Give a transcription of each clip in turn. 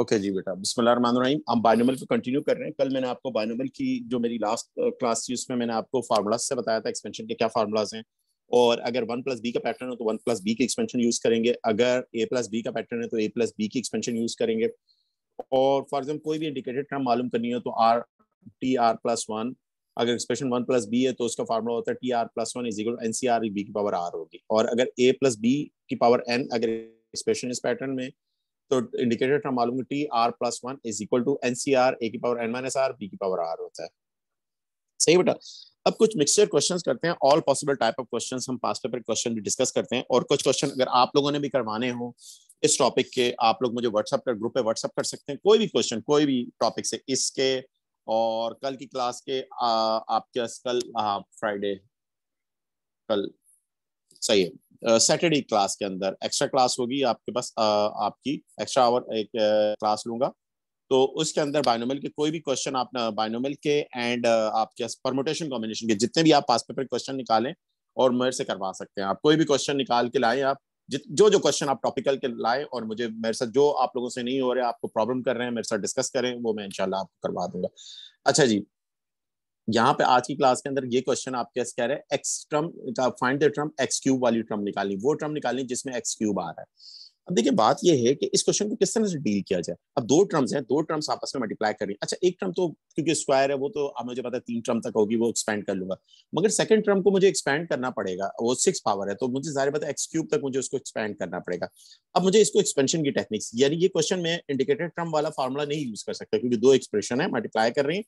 Okay जी बेटा बिस्मिल्लाहिर्रहमानिर्रहीम हम बायनोमल पे कंटिन्यू कर रहे हैं कल मैंने आपको बायनोमल की जो मेरी लास्ट क्लास uh, थी उसमें मैंने आपको फार्मूलाज से बताया था एक्सपेंशन के क्या फार्मूलाज हैं और अगर वन प्लस बी का पैटर्न हो तो वन प्लस बी की एक्सपेंशन यूज करेंगे अगर ए प्लस बी का पैटर्न है तो ए प्लस बी की एक्सपेंशन यूज करेंगे और फॉर एग्जाम्पल कोई भी इंडिकेटेड टर्म मालूम करनी हो तो R T R plus one अगर एक्सप्रेशन वन प्लस बी है तो उसका फार्मूला होता है T R plus one is equal N सी आर बी की पावर आर होगी और अगर ए प्लस बी की पावर एन अगर एक्सप्रेशन इस पैटर्न में तो इंडिकेटर टर्म तो मालूम है T R plus one is equal to N C R A की power N minus R B की पावर आर होता है सही बेटा अब कुछ मिक्सचर क्वेश्चंस करते हैं all possible type of questions हम पास पेपर क्वेश्चन भी डिस्कस करते हैं और कुछ क्वेश्चन अगर आप लोगों ने भी करवाने हो इस टॉपिक के आप लोग मुझे व्हाट्सअप कर ग्रुप पे व्हाट्सअप कर सकते हैं कोई भी क्वेश्चन कोई भी टॉपिक से इसके और कल की क्लास के आपके कल फ्राइडे हाँ, कल सही है सैटरडे क्लास के अंदर एक्स्ट्रा क्लास होगी आपके पास आपकी एक्स्ट्रा आवर एक क्लास लूंगा तो उसके अंदर बायनोमल के कोई भी क्वेश्चन आप बायनोमल के एंड आपके परमोटेशन कॉम्बिनेशन के जितने भी आप पास पेपर क्वेश्चन निकालें और मेरे से करवा सकते हैं आप कोई भी क्वेश्चन निकाल के लाएं आप जो जो क्वेश्चन आप टॉपिकल के लाए और मुझे मेरे साथ जो आप लोगों से नहीं हो रहे आपको प्रॉब्लम कर रहे हैं मेरे साथ डिस्कस करें वो मैं इंशाल्लाह आपको करवा दूंगा अच्छा जी यहाँ पे आज की क्लास के अंदर ये क्वेश्चन आप कैसे कह रहे हैं x term find the term x cube वाली ट्रम निकालनी वो ट्रम निकालनी जिसमें एक्स क्यूब आ रहा है अब देखिए बात ये है कि इस क्वेश्चन को किस तरह से डील किया जाए अब दो ट्रम्स हैं दो ट्रम्स आपस में मल्टीप्लाई करें अच्छा एक ट्रम तो क्योंकि स्क्वायर है वो तो अब मुझे पता है तीन ट्रम तक होगी वो एक्सपेंड कर लूंगा मगर सेकंड ट्रम को मुझे एक्सपेंड करना पड़ेगा वो सिक्स पावर है तो मुझे ज्यादा पता है एक्स क्यूब तक मुझे उसको एक्सपेंड करना पड़ेगा अब मुझे इसको एक्सपेंशन की टेक्निक्स यानी ये क्वेश्चन में इंडिकेटेड ट्रम वाला फॉर्मुला नहीं यूज कर सकता क्योंकि दो एक्सप्रेशन है मल्टीप्लाई कर रही है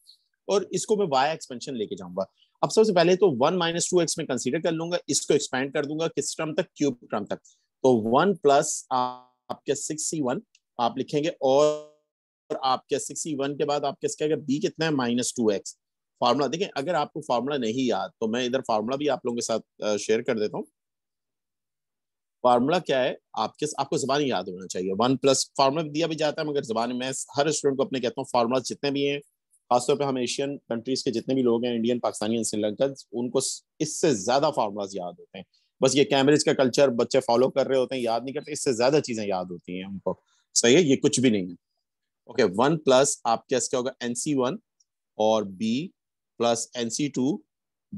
और इसको मैं वाई एक्सपेंशन लेके जाऊंगा अब सबसे पहले तो वन माइनस टू एक्स में कंसिडर कर लूंगा इसको एक्सपेंड कर दूंगा किस टर्म तक क्यूब टर्म तक तो वन प्लस आपके सिक्स आप लिखेंगे और आपके सिक्स वन के बाद आपके इसके अगर बी कितना है माइनस टू एक्स फार्मूला देखें अगर आपको फार्मूला नहीं याद तो मैं इधर फार्मूला भी आप लोगों के साथ शेयर कर देता हूँ फार्मूला क्या है आपके आपको जबान याद होना चाहिए वन प्लस फार्मूला दिया भी जाता है मगर जबान में हर स्टूडेंट को अपने कहता हूँ फार्मूला जितने भी हैं खासतौर पर हम एशियन कंट्रीज के जितने भी लोग हैं इंडियन पाकिस्तानी श्रीलंकन उनको इससे ज़्यादा फार्मूलाज याद होते हैं बस ये कैमरेज का कल्चर बच्चे फॉलो कर रहे होते हैं याद नहीं करते इससे ज़्यादा चीज़ें याद होती हैं उनको सही है ये कुछ भी नहीं है ओके वन प्लस आपके कैसे क्या होगा एन सी वन और b plus N C two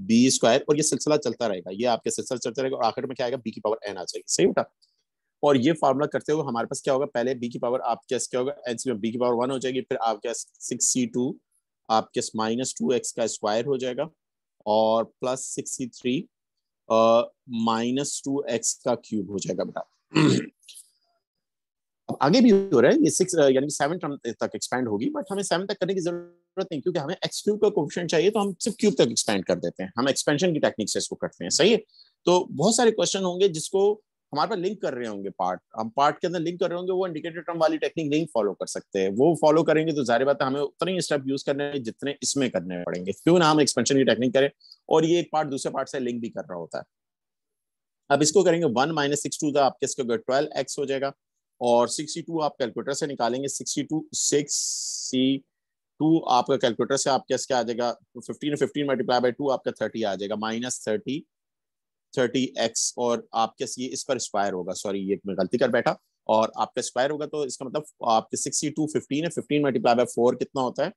B square और ये सिलसिला चलता रहेगा ये आपके सिलसिला चलता रहेगा और आखिर में क्या आएगा बी की पावर एन आ जाएगी सही बेटा और ये फार्मूला करते हुए हमारे पास क्या होगा पहले बी की पावर आपके कैसे क्या होगा एन सी वन बी की पावर वन हो जाएगी फिर आपके पास सिक्स सी टू आपके माइनस टू एक्स का स्क्वायर हो जाएगा और plus sixty three minus two x का क्यूब हो जाएगा बेटा आगे भी हो रहा है ये सिक्स यानी सेवन टर्म तक एक्सपेंड होगी बट हमें सेवन तक करने की जरूरत नहीं क्योंकि हमें एक्स क्यूब का क्वेश्चन चाहिए तो हम सिर्फ क्यूब तक एक्सपेंड कर देते हैं हम एक्सपेंशन की टेक्निक से इसको करते हैं सही है तो बहुत सारे क्वेश्चन होंगे जिसको हमारे पास लिंक कर रहे होंगे पार्ट हम पार्ट के अंदर लिंक कर रहे होंगे वो इंडिकेटर टर्म वाली टेक्निक नहीं फॉलो कर सकते वो फॉलो करेंगे तो जाहिर बात है हमें उतने ही स्टेप यूज करने हैं जितने इसमें करने पड़ेंगे क्यों ना हम एक्सपेंशन की टेक्निक करें और ये एक पार्ट दूसरे पार्ट से लिंक भी कर रहा होता है अब इसको करेंगे वन माइनस सिक्स टू आपके इसके अगर ट्वेल्व एक्स हो जाएगा और सिक्सटी टू आप कैलकुलेटर से निकालेंगे सिक्सटी टू सिक्सटी टू आपका कैलकुलेटर से आपके इसके आ जाएगा fifteen fifteen multiply by two आपका थर्टी आ जाएगा माइनस थर्टी थर्टी एक्स और आपके ये इस पर स्क्वायर होगा सॉरी ये मैं गलती कर बैठा और आपका स्क्वायर होगा तो इसका मतलब आपके सिक्सटी टू फिफ्टीन है फिफ्टीन मल्टीप्लाई बाय फोर कितना होता है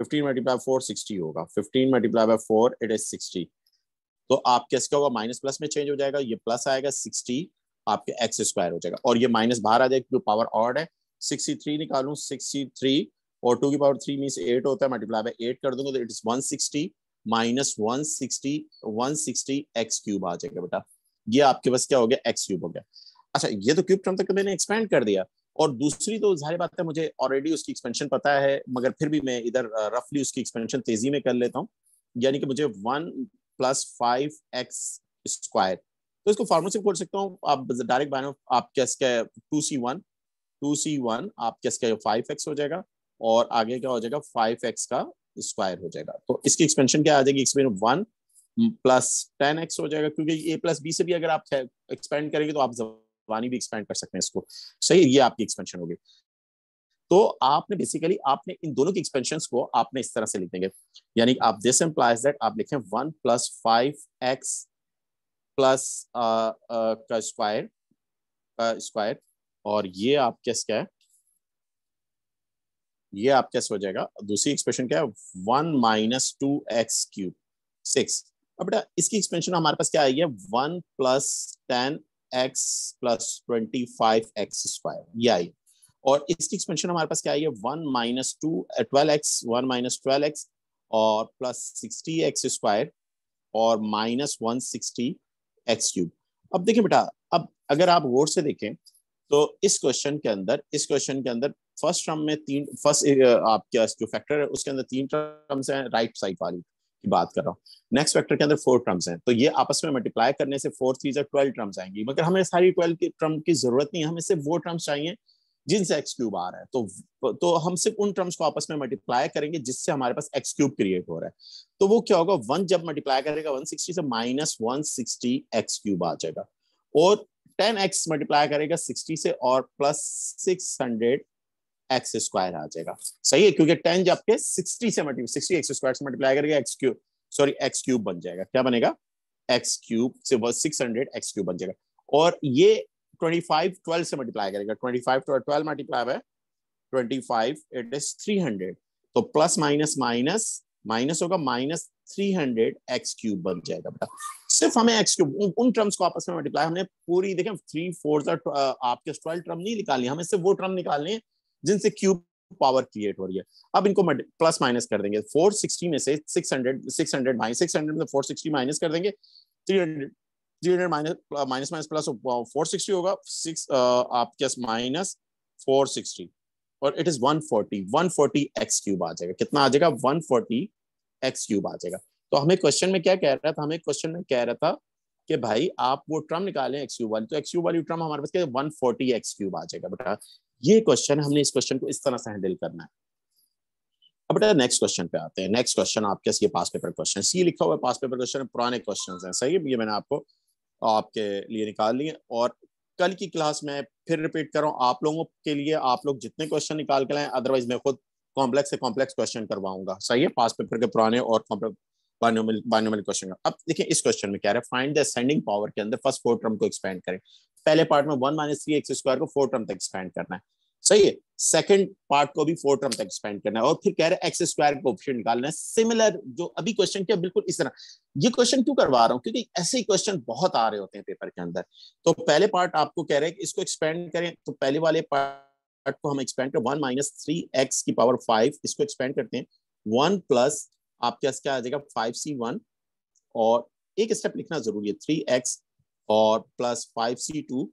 फिफ्टीन मल्टीप्लाई फोर सिक्सटी होगा fifteen multiply by four it is sixty तो आपके क्या होगा माइनस प्लस में चेंज हो जाएगा ये प्लस आएगा सिक्सटी आपके एक्स स्क्वायर हो जाएगा और ये माइनस बाहर आ जाएगा क्योंकि पावर ऑड है सिक्सटी थ्री निकालू सिक्सटी थ्री और टू की पावर थ्री मीन एट होता है मल्टीप्लाई बाय एट कर दूंगा तो it is one sixty minus one sixty one sixty x cube आ जाएगा बेटा ये आपके पास क्या हो गया एक्स क्यूब हो गया अच्छा ये तो क्यूब टर्म तक मैंने एक्सपेंड कर दिया और दूसरी तो जाहिर बात है मुझे ऑलरेडी उसकी एक्सपेंशन पता है मगर फिर भी मैं इधर रफली उसकी एक्सपेंशन तेजी में कर लेता हूँ यानी कि मुझे one plus five x square तो इसको फॉर्मूल से बोल सकता हूँ आप डायरेक्ट बाइन आप क्या इसका two C one two C one आप क्या इसका फाइव एक्स हो जाएगा और आगे क्या हो जाएगा फाइव एक्स का स्क्वायर हो जाएगा तो इसकी एक्सपेंशन क्या आ जाएगी expansion one plus ten x हो जाएगा क्योंकि ए प्लस बी से भी अगर आप एक्सपेंड करेंगे तो आप जबानी भी एक्सपेंड कर सकते हैं इसको सही ये आपकी एक्सपेंशन होगी तो आपने बेसिकली आपने इन दोनों की एक्सपेंशन को आपने इस तरह से लिख देंगे यानी आप दिस एम्प्लाइज दैट आप लिखें one plus five x plus का स्क्वायर का स्क्वायर और ये आप कैसे क्या है ये आप कैसे हो जाएगा दूसरी एक्सप्रेशन क्या है one minus two x cube six अब बेटा इसकी एक्सप्रेशन हमारे पास क्या आई है one plus ten x plus twenty five x square ये आई और इसकी एक्सपेंशन हमारे पास क्या आई है one minus two twelve x one minus twelve x और प्लस सिक्सटी एक्स स्क्वायर और minus one sixty x cube अब देखिए बेटा अब अगर आप गौर से देखें तो इस क्वेश्चन के अंदर इस क्वेश्चन के अंदर फर्स्ट टर्म में तीन फर्स्ट आपके जो फैक्टर है उसके अंदर तीन टर्म्स हैं राइट साइड वाली की बात कर रहा हूँ नेक्स्ट फैक्टर के अंदर फोर टर्म्स हैं तो ये आपस में मल्टीप्लाई करने से फोर थ्री या ट्वेल्व टर्म्स आएंगी मगर हमें सारी ट्वेल्व की टर्म की जरूरत नहीं है हमें सिर्फ वो टर्म्स चाहिए जिनसे एक्स क्यूब आ रहा है तो तो हम सिर्फ उन टर्म्स को आपस में मल्टीप्लाई करेंगे जिससे हमारे पास एक्स क्यूब क्रिएट हो रहा है तो वो क्या होगा वन जब मल्टीप्लाई करेगा वन सिक्सटी से minus one sixty x cube आ जाएगा और टेन एक्स मल्टीप्लाई करेगा सिक्सटी से और plus six hundred x square आ जाएगा सही है क्योंकि टेन जब के सिक्सटी से मल्टीप्लाई सिक्सटी एक्स स्क्वायर से मल्टीप्लाई करके x cube sorry x cube बन जाएगा क्या बनेगा एक्स क्यूब से वह सिक्स हंड्रेड एक्स क्यूब बन जाएगा और ये ट्वेंटी फाइव ट्वेल्व से मल्टीप्लाई करेगा ट्वेंटी फाइव ट्वेल्व मल्टीप्लाई है twenty five it is three hundred तो प्लस माइनस माइनस माइनस होगा minus three hundred x cube बन जाएगा बेटा सिर्फ हमें एक्स क्यूब उन टर्म्स को आपस में मल्टीप्लाई हमने पूरी देखें थ्री फोर्थ आपके ट्वेल्व टर्म नहीं निकालनी हमें सिर्फ वो टर्म निकालनी है जिनसे क्यूब पावर क्रिएट हो रही है अब इनको प्लस माइनस कर देंगे 460 में से 600 600 माइनस 600 में से 460 माइनस कर देंगे 300 300 माइनस माइनस माइनस प्लस 460 होगा सिक्स uh, आपके पास माइनस 460 और इट इज 140 140 एक्स क्यूब आ जाएगा कितना आ जाएगा 140 एक्स क्यूब आ जाएगा तो हमें क्वेश्चन में क्या कह रहा था हमें क्वेश्चन में कह रहा था कि भाई आप वो ट्रम निकालें एक्स क्यूब वाली तो एक्स क्यूब वाली ट्रम हमारे पास वन फोर्टी एक्स क्यूब आ जाएगा बेटा ये क्वेश्चन हमने इस क्वेश्चन को इस तरह से हैंडल करना है अब बेटा नेक्स्ट क्वेश्चन पे आते हैं नेक्स्ट क्वेश्चन आपके ये पास पेपर क्वेश्चन ये लिखा हुआ है पास पेपर क्वेश्चन पुराने क्वेश्चन है सही है ये मैंने आपको आपके लिए निकाल लिए और कल की क्लास में फिर रिपीट कर रहा हूँ आप लोगों के लिए आप लोग जितने क्वेश्चन निकाल के लाए अदरवाइज मैं खुद कॉम्प्लेक्स से कॉम्प्लेक्स क्वेश्चन करवाऊंगा सही है पास पेपर के पुराने और बायोनोमल क्वेश्चन अब देखिए इस क्वेश्चन में क्या है फाइंड द असेंडिंग पावर के अंदर फर्स्ट फोर टर्म को एक्सपेंड करें पहले पार्ट में one minus three x square को फोर टर्म तक एक्सपेंड करना है सही है सेकंड पार्ट को भी फोर टर्म तक एक्सपेंड करना है और फिर कह रहे एक्स स्क्वायर को ऑप्शन निकालना है सिमिलर जो अभी क्वेश्चन किया बिल्कुल इस तरह ये क्वेश्चन क्यों करवा रहा हूँ क्योंकि ऐसे ही क्वेश्चन बहुत आ रहे होते हैं पेपर के अंदर तो पहले पार्ट आपको कह रहे हैं इसको एक्सपेंड करें तो पहले वाले पार्ट को हम एक्सपेंड कर वन माइनस थ्री एक्स की पावर फाइव इसको एक्सपेंड करते हैं वन प्लस आपके क्या आ जाएगा फाइव सी वन और एक स्टेप लिखना जरूरी है थ्री एक्स और plus five C two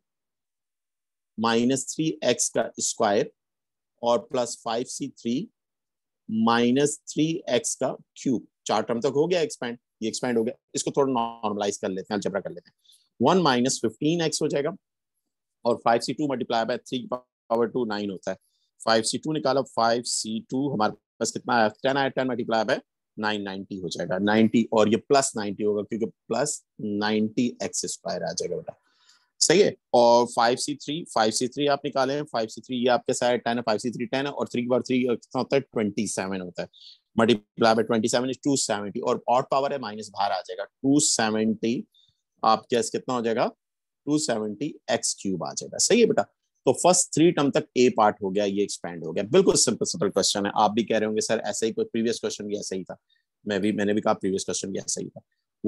minus three x का स्क्वायर और plus five C three minus three x का क्यूब चार टर्म तक हो गया एक्सपैंड ये एक्सपैंड हो गया इसको थोड़ा नॉर्मलाइज कर लेते हैं अलजबरा कर लेते हैं वन माइनस फिफ्टीन एक्स हो जाएगा और five C two multiply by three power two nine होता है फाइव सी टू निकाला फाइव सी टू हमारे पास कितना आया टेन आया टेन मल्टीप्लाई बाय 990 हो जाएगा 90 और ये प्लस 90 होगा क्योंकि प्लस 90 एक्स स्क्वायर आ जाएगा बेटा सही है और five C three five C three आप निकाले फाइव सी थ्री ये आपके साइड टेन है फाइव सी थ्री टेन है और थ्री बार थ्री कितना होता है ट्वेंटी सेवन होता है multiply by twenty seven is two seventy और ऑट पावर है माइनस बाहर आ जाएगा टू सेवेंटी आपके कितना हो जाएगा टू सेवेंटी एक्स क्यूब आ जाएगा सही है बेटा तो फर्स्ट थ्री टर्म तक ए पार्ट हो गया ये एक्सपेंड हो गया बिल्कुल सिंपल सिंपल क्वेश्चन है आप भी कह रहे होंगे सर ऐसे ही कोई प्रीवियस क्वेश्चन भी ऐसा ही था मैं भी मैंने भी कहा प्रीवियस क्वेश्चन भी ऐसा ही था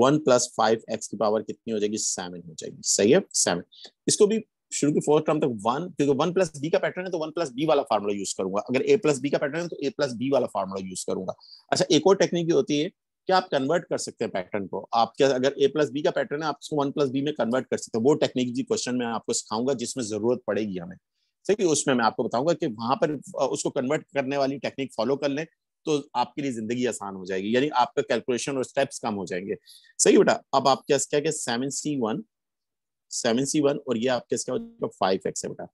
वन प्लस फाइव एक्स की पावर कितनी हो जाएगी सेवन हो जाएगी सही है सेवन इसको भी शुरू की फोर्थ टर्म तक वन क्योंकि वन प्लस बी का पैटर्न है तो वन प्लस बी वाला फार्मूला यूज करूंगा अगर ए प्लस बी का पैटर्न है तो ए प्लस बी वाला फार्मूला यूज करूंगा अच्छा एक और टेक्निक होती है कि आप कन्वर्ट कर सकते हैं पैटर्न को आप क्या अगर ए प्लस बी का पैटर्न है आप उसको वन प्लस बी में कन्वर्ट कर सकते हैं वो टेक्निक जी क्वेश्चन में आपको सिखाऊंगा जिसमें जरूरत पड़ेगी हमें सही उसमें मैं आपको बताऊंगा कि वहां पर उसको कन्वर्ट करने वाली टेक्निक फॉलो कर लें तो आपके लिए जिंदगी आसान हो जाएगी यानी आपका कैलकुलेशन और स्टेप्स कम हो जाएंगे सही बेटा अब आप क्या क्या seven C one seven C one और ये आपके इसका फाइव मतलब एक्स है बेटा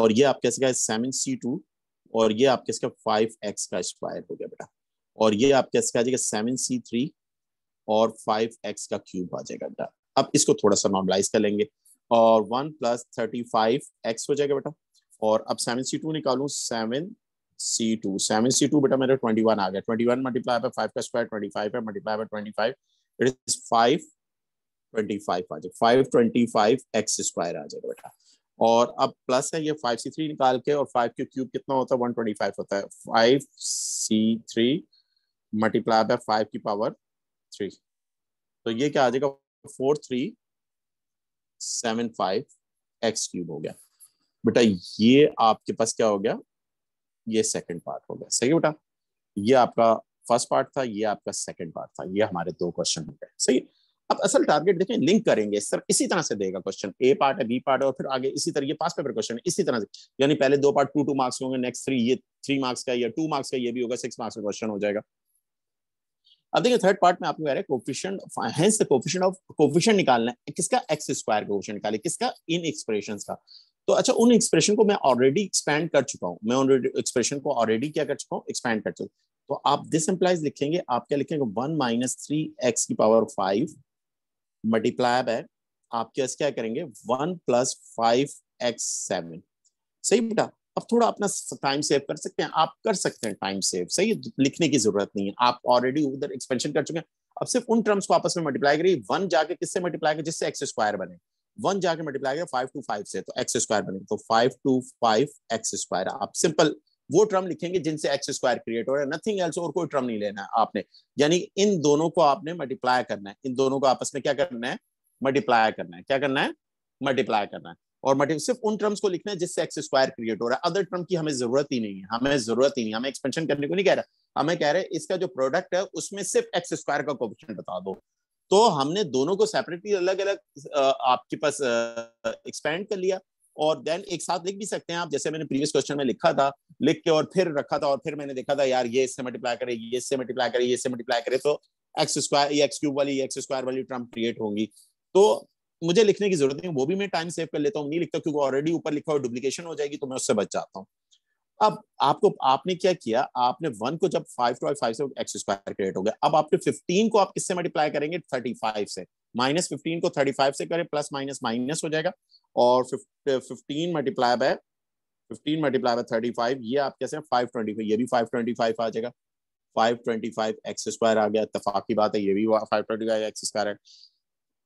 और ये आपके इसका सेवन सी टू और ये आपके इसका फाइव एक्स का स्क्वायर हो गया बेटा और ये आपके इसका आ जाएगा सेवन सी थ्री और फाइव एक्स का क्यूब आ जाएगा बेटा अब इसको थोड़ा सा नॉर्मलाइज कर लेंगे और one plus thirty five x हो जाएगा बेटा और अब सेवन सी टू निकालू seven C two seven C two बेटा मेरा ट्वेंटी वन आ गया twenty one multiply by five का स्क्वायर ट्वेंटी फाइव है multiply by twenty five it is five twenty five आ जाएगा five twenty five x square आ जाएगा बेटा और अब प्लस है ये फाइव सी थ्री निकाल के और फाइव के क्यूब कितना होता है वन ट्वेंटी फाइव होता है five C three multiply by five की पावर थ्री तो ये क्या आ जाएगा four three seven five x cube हो गया बेटा ये आपके पास क्या हो गया ये सेकंड पार्ट हो गया सही बेटा ये आपका फर्स्ट पार्ट था ये आपका सेकंड पार्ट था ये हमारे दो क्वेश्चन हो गए सही अब असल टारगेट देखें लिंक करेंगे सर इसी तरह से देगा क्वेश्चन ए पार्ट है बी पार्ट है और फिर आगे इसी तरह ये पास पेपर क्वेश्चन है इसी तरह से यानी पहले दो पार्ट टू टू मार्क्स होंगे नेक्स्ट थ्री ये थ्री मार्क्स का या टू मार्क्स का ये भी होगा सिक्स मार्क्स का क्वेश्चन हो जाएगा अब देखिए थर्ड पार्ट में आपको कह रहे हैं कोफिशियंट कोफिशियंट निकालना है किसका एक्स स्क्वायर का निकाले किसका इन एक्सप्रेशन का तो अच्छा उन एक्सप्रेशन को मैं ऑलरेडी एक्सपेंड कर चुका हूँ मैं एक्सप्रेशन को ऑलरेडी क्या कर चुका हूँ एक्सपेंड कर चुका हूँ तो आप दिस एम्प्लाइज लिखेंगे आप क्या लिखेंगे वन माइनस थ्री एक्स की पावर फाइव मल्टीप्लाई बाय आप क्या क्या करेंगे one plus five x seven सही बेटा अब थोड़ा अपना टाइम सेव कर सकते हैं आप कर सकते हैं टाइम सेव सही है लिखने की जरूरत नहीं है आप ऑलरेडी उधर एक्सपेंशन कर चुके हैं अब सिर्फ उन टर्म्स को आपस में मल्टीप्लाई करिए वन जाके किससे मल्टीप्लाई करें जिससे एक्स स्क्वायर बने वन जाके मल्टीप्लाई करें फाइव टू फाइव से तो एक्स स्क्वायर बने तो five two five x square आप सिंपल वो टर्म लिखेंगे जिनसे एक्स स्क्वायर क्रिएट हो रहा है नथिंग एल्स और कोई टर्म नहीं लेना है आपने यानी इन दोनों को आपने मल्टीप्लाई करना है इन दोनों को आपस में क्या करना है मल्टीप्लाई करना है क्या करना है मल्टीप्लाई करना है और मटेरियल सिर्फ उन टर्म्स को लिखना है जिससे एक्स स्क्वायर क्रिएट हो रहा है अदर टर्म की हमें जरूरत ही नहीं है हमें जरूरत ही नहीं हमें एक्सपेंशन करने को नहीं कह रहा हमें कह रहे हैं इसका जो प्रोडक्ट है उसमें सिर्फ एक्स स्क्वायर का कोफिशिएंट बता दो तो हमने दोनों को सेपरेटली अलग अलग आपके पास एक्सपेंड कर लिया और देन एक साथ लिख भी सकते हैं आप जैसे मैंने प्रीवियस क्वेश्चन में लिखा था लिख के और फिर रखा था और फिर मैंने देखा था यार ये इससे मल्टीप्लाई करे ये इससे मल्टीप्लाई करे ये इससे मल्टीप्लाई करे तो एक्स स्क्वायर ये एक्स क्यूब वाली एक्स स्क्वायर वाली टर्म क्रिएट होंगी तो मुझे लिखने की जरूरत नहीं वो भी मैं टाइम सेव कर लेता हूँ नहीं लिखता क्योंकि ऑलरेडी ऊपर लिखा हुआ डुप्लीकेशन हो जाएगी तो मैं उससे बच जाता हूँ अब आपको आपने क्या किया आपने वन को जब फाइव टू फाइव से एक्स स्क्वायर क्रिएट हो गया अब आपके फिफ्टीन को आप किससे मल्टीप्लाई करेंगे थर्टी फाइव से माइनस फिफ्टीन को थर्टी फाइव से करें प्लस माइनस माइनस हो जाएगा और fifteen multiply by fifteen multiply by thirty five ये आप कैसे फाइव ट्वेंटी फाइव ये भी फाइव ट्वेंटी फाइव आ जाएगा five twenty five x square आ गया इतफाक की बात है ये भी five twenty five x square है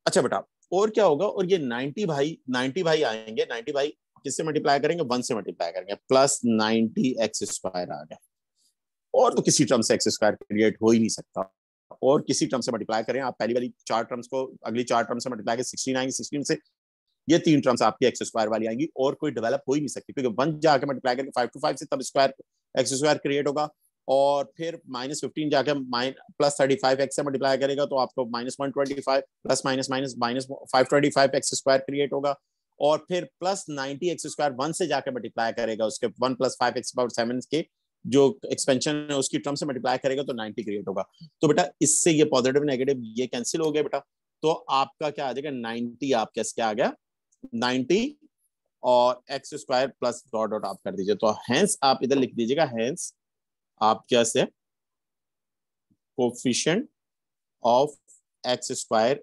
अच्छा बेटा और क्या होगा और ये 90 भाई 90 भाई आएंगे 90 भाई किससे मल्टीप्लाई करेंगे वन से मल्टीप्लाई करेंगे प्लस नाइनटी एक्स स्क्वायर आ गया और तो किसी टर्म से एक्स स्क्वायर क्रिएट हो ही नहीं सकता और किसी टर्म से मल्टीप्लाई करें आप पहली वाली चार टर्म्स को अगली चार टर्म से मल्टीप्लाई करें सिक्सटीन आएंगे सिक्सटीन से ये तीन टर्म्स आपकी एक्स स्क्वायर वाली आएंगी और कोई डेवलप हो ही नहीं सकती क्योंकि वन जाके मल्टीप्लाई करके फाइव टू फाइव से तब स्क्वायर एक्स स्क्वायर क्रिएट होगा और फिर माइनस फिफ्टीन जाकर प्लस थर्टी फाइव एक्स से मल्टीप्लाई करेगा तो आपको minus one twenty five plus minus minus minus five twenty five x square create होगा और फिर plus ninety x square one से जाकर मल्टीप्लाई करेगा उसके one plus five x power seven के जो एक्सपेंशन है उसकी टर्म से मल्टीप्लाई करेगा तो नाइनटी क्रिएट होगा तो बेटा इससे ये पॉजिटिव नेगेटिव ये कैंसिल हो गया बेटा तो आपका क्या आ जाएगा नाइनटी आपके इसके आ गया नाइनटी और x square plus dot dot आप कर दीजिए तो हैंस आप इधर लिख दीजिएगा हैंस आप क्या से coefficient of x square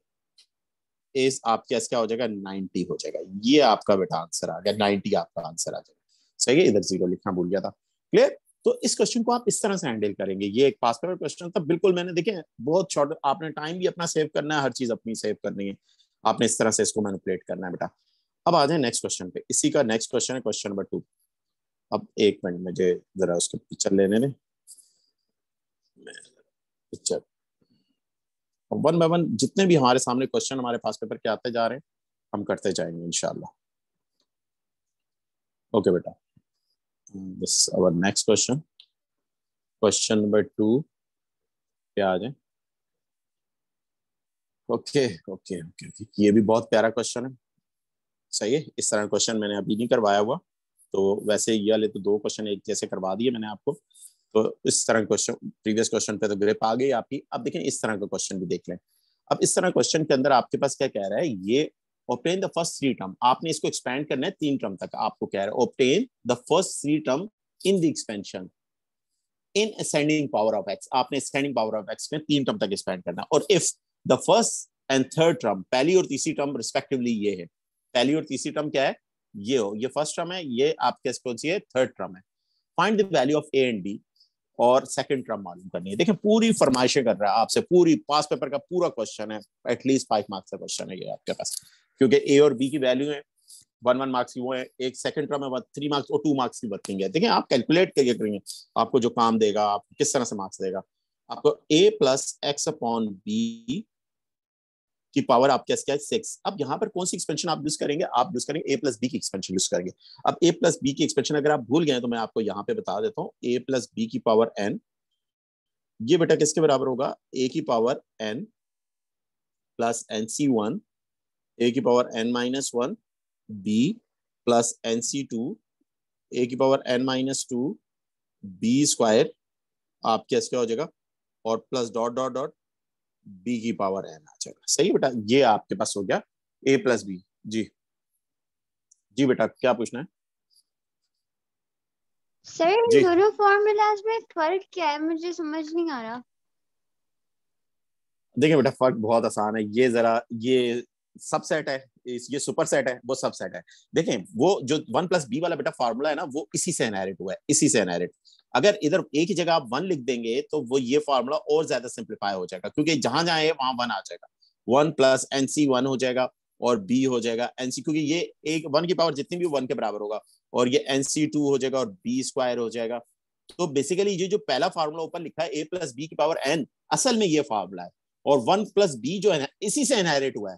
is आपके एस क्या हो जाएगा 90 हो जाएगा ये आपका बेटा आंसर आ गया 90 आपका आंसर आ जाएगा सही है इधर जीरो लिखना भूल गया था क्लियर तो इस क्वेश्चन को आप इस तरह से हैंडल करेंगे ये एक पास पेपर क्वेश्चन था बिल्कुल मैंने देखे बहुत शॉर्ट आपने टाइम भी अपना सेव करना है हर चीज अपनी सेव करनी है आपने इस तरह से इसको मैनिपुलेट करना है बेटा अब आ जाए नेक्स्ट क्वेश्चन पे इसी का नेक्स्ट क्वेश्चन है क्वेश्चन नंबर टू अब एक मिनट मुझे जरा उसके पिक्चर लेने में पिक्चर और वन बाय वन जितने भी हमारे सामने क्वेश्चन हमारे पास पेपर के आते जा रहे हैं हम करते जाएंगे इनशाला ओके बेटा this our next question question number two क्या आ जाए ओके ओके ओके ओके ये भी बहुत प्यारा क्वेश्चन है सही है इस तरह क्वेश्चन मैंने अभी नहीं करवाया हुआ तो वैसे ये वाले तो दो क्वेश्चन एक जैसे करवा दिए मैंने आपको तो इस तरह क्वेश्चन प्रीवियस क्वेश्चन पे तो ग्रिप आ गई आपकी अब देखें इस तरह का क्वेश्चन भी देख लें अब इस तरह क्वेश्चन के अंदर आपके पास क्या कह रहा है ये obtain the first three term आपने इसको एक्सपेंड करना है तीन टर्म तक आपको कह रहा है obtain the first three term in the expansion in ascending power of x आपने असेंडिंग पावर ऑफ एक्स में तीन टर्म तक एक्सपेंड करना है और if the first and third term पहली और तीसरी टर्म रिस्पेक्टिवली ये है पहली और तीसरी टर्म क्या है ये हो ये फर्स्ट टर्म है ये आपके कौन सी है थर्ड टर्म है find the value of A and B और सेकंड टर्म मालूम करनी है देखें पूरी फरमाइशें कर रहा है आपसे पूरी पास पेपर का पूरा क्वेश्चन है एटलीस्ट फाइव मार्क्स का क्वेश्चन है ये आपके पास क्योंकि ए और बी की वैल्यू है वन वन मार्क्स की वो है एक सेकंड टर्म है थ्री मार्क्स और टू मार्क्स की बर्थिंग है देखिए आप कैलकुलेट करके करेंगे आपको जो काम देगा आप किस तरह से मार्क्स देगा आपको A plus x upon B की पावर आपके क्या है सिक्स अब यहाँ पर कौन सी एक्सपेंशन आप यूज करेंगे आप यूज करेंगे ए प्लस बी की एक्सपेंशन यूज करेंगे अब ए प्लस बी की एक्सपेंशन अगर आप भूल गए तो मैं आपको यहाँ पे बता देता हूँ ए प्लस बी की पावर एन ये बेटा किसके बराबर होगा ए की power N plus N C one A की power N minus one B plus N C two A की power N minus two B square आपके इसका हो जाएगा और plus dot dot dot B की पावर एन आ जाएगा सही बेटा ये आपके पास हो गया ए प्लस बी जी जी बेटा क्या पूछना है सर दोनों फॉर्मूलाज में फर्क क्या है मुझे समझ नहीं आ रहा देखिए बेटा फर्क बहुत आसान है ये जरा ये सबसेट है ये सुपर सेट है वो सबसेट है देखें वो जो वन प्लस बी वाला बेटा फार्मूला है ना वो इसी से इनहेरिट हुआ है इसी से इनहेरिट अगर इधर एक ही जगह आप वन लिख देंगे तो वो ये फॉर्मूला और ज्यादा सिंप्लीफाई हो जाएगा क्योंकि जहां जाए वहां वन आ जाएगा one plus N C one हो जाएगा और बी हो जाएगा एन सी क्योंकि ये एक वन की पावर जितनी भी वन के बराबर होगा और ये एन सी टू हो जाएगा और बी स्क्वायर हो जाएगा तो बेसिकली ये जो पहला फार्मूला ऊपर लिखा है ए प्लस बी की पावर एन असल में ये फार्मूला है और वन प्लस बी जो है इसी से इनहेरिट हुआ है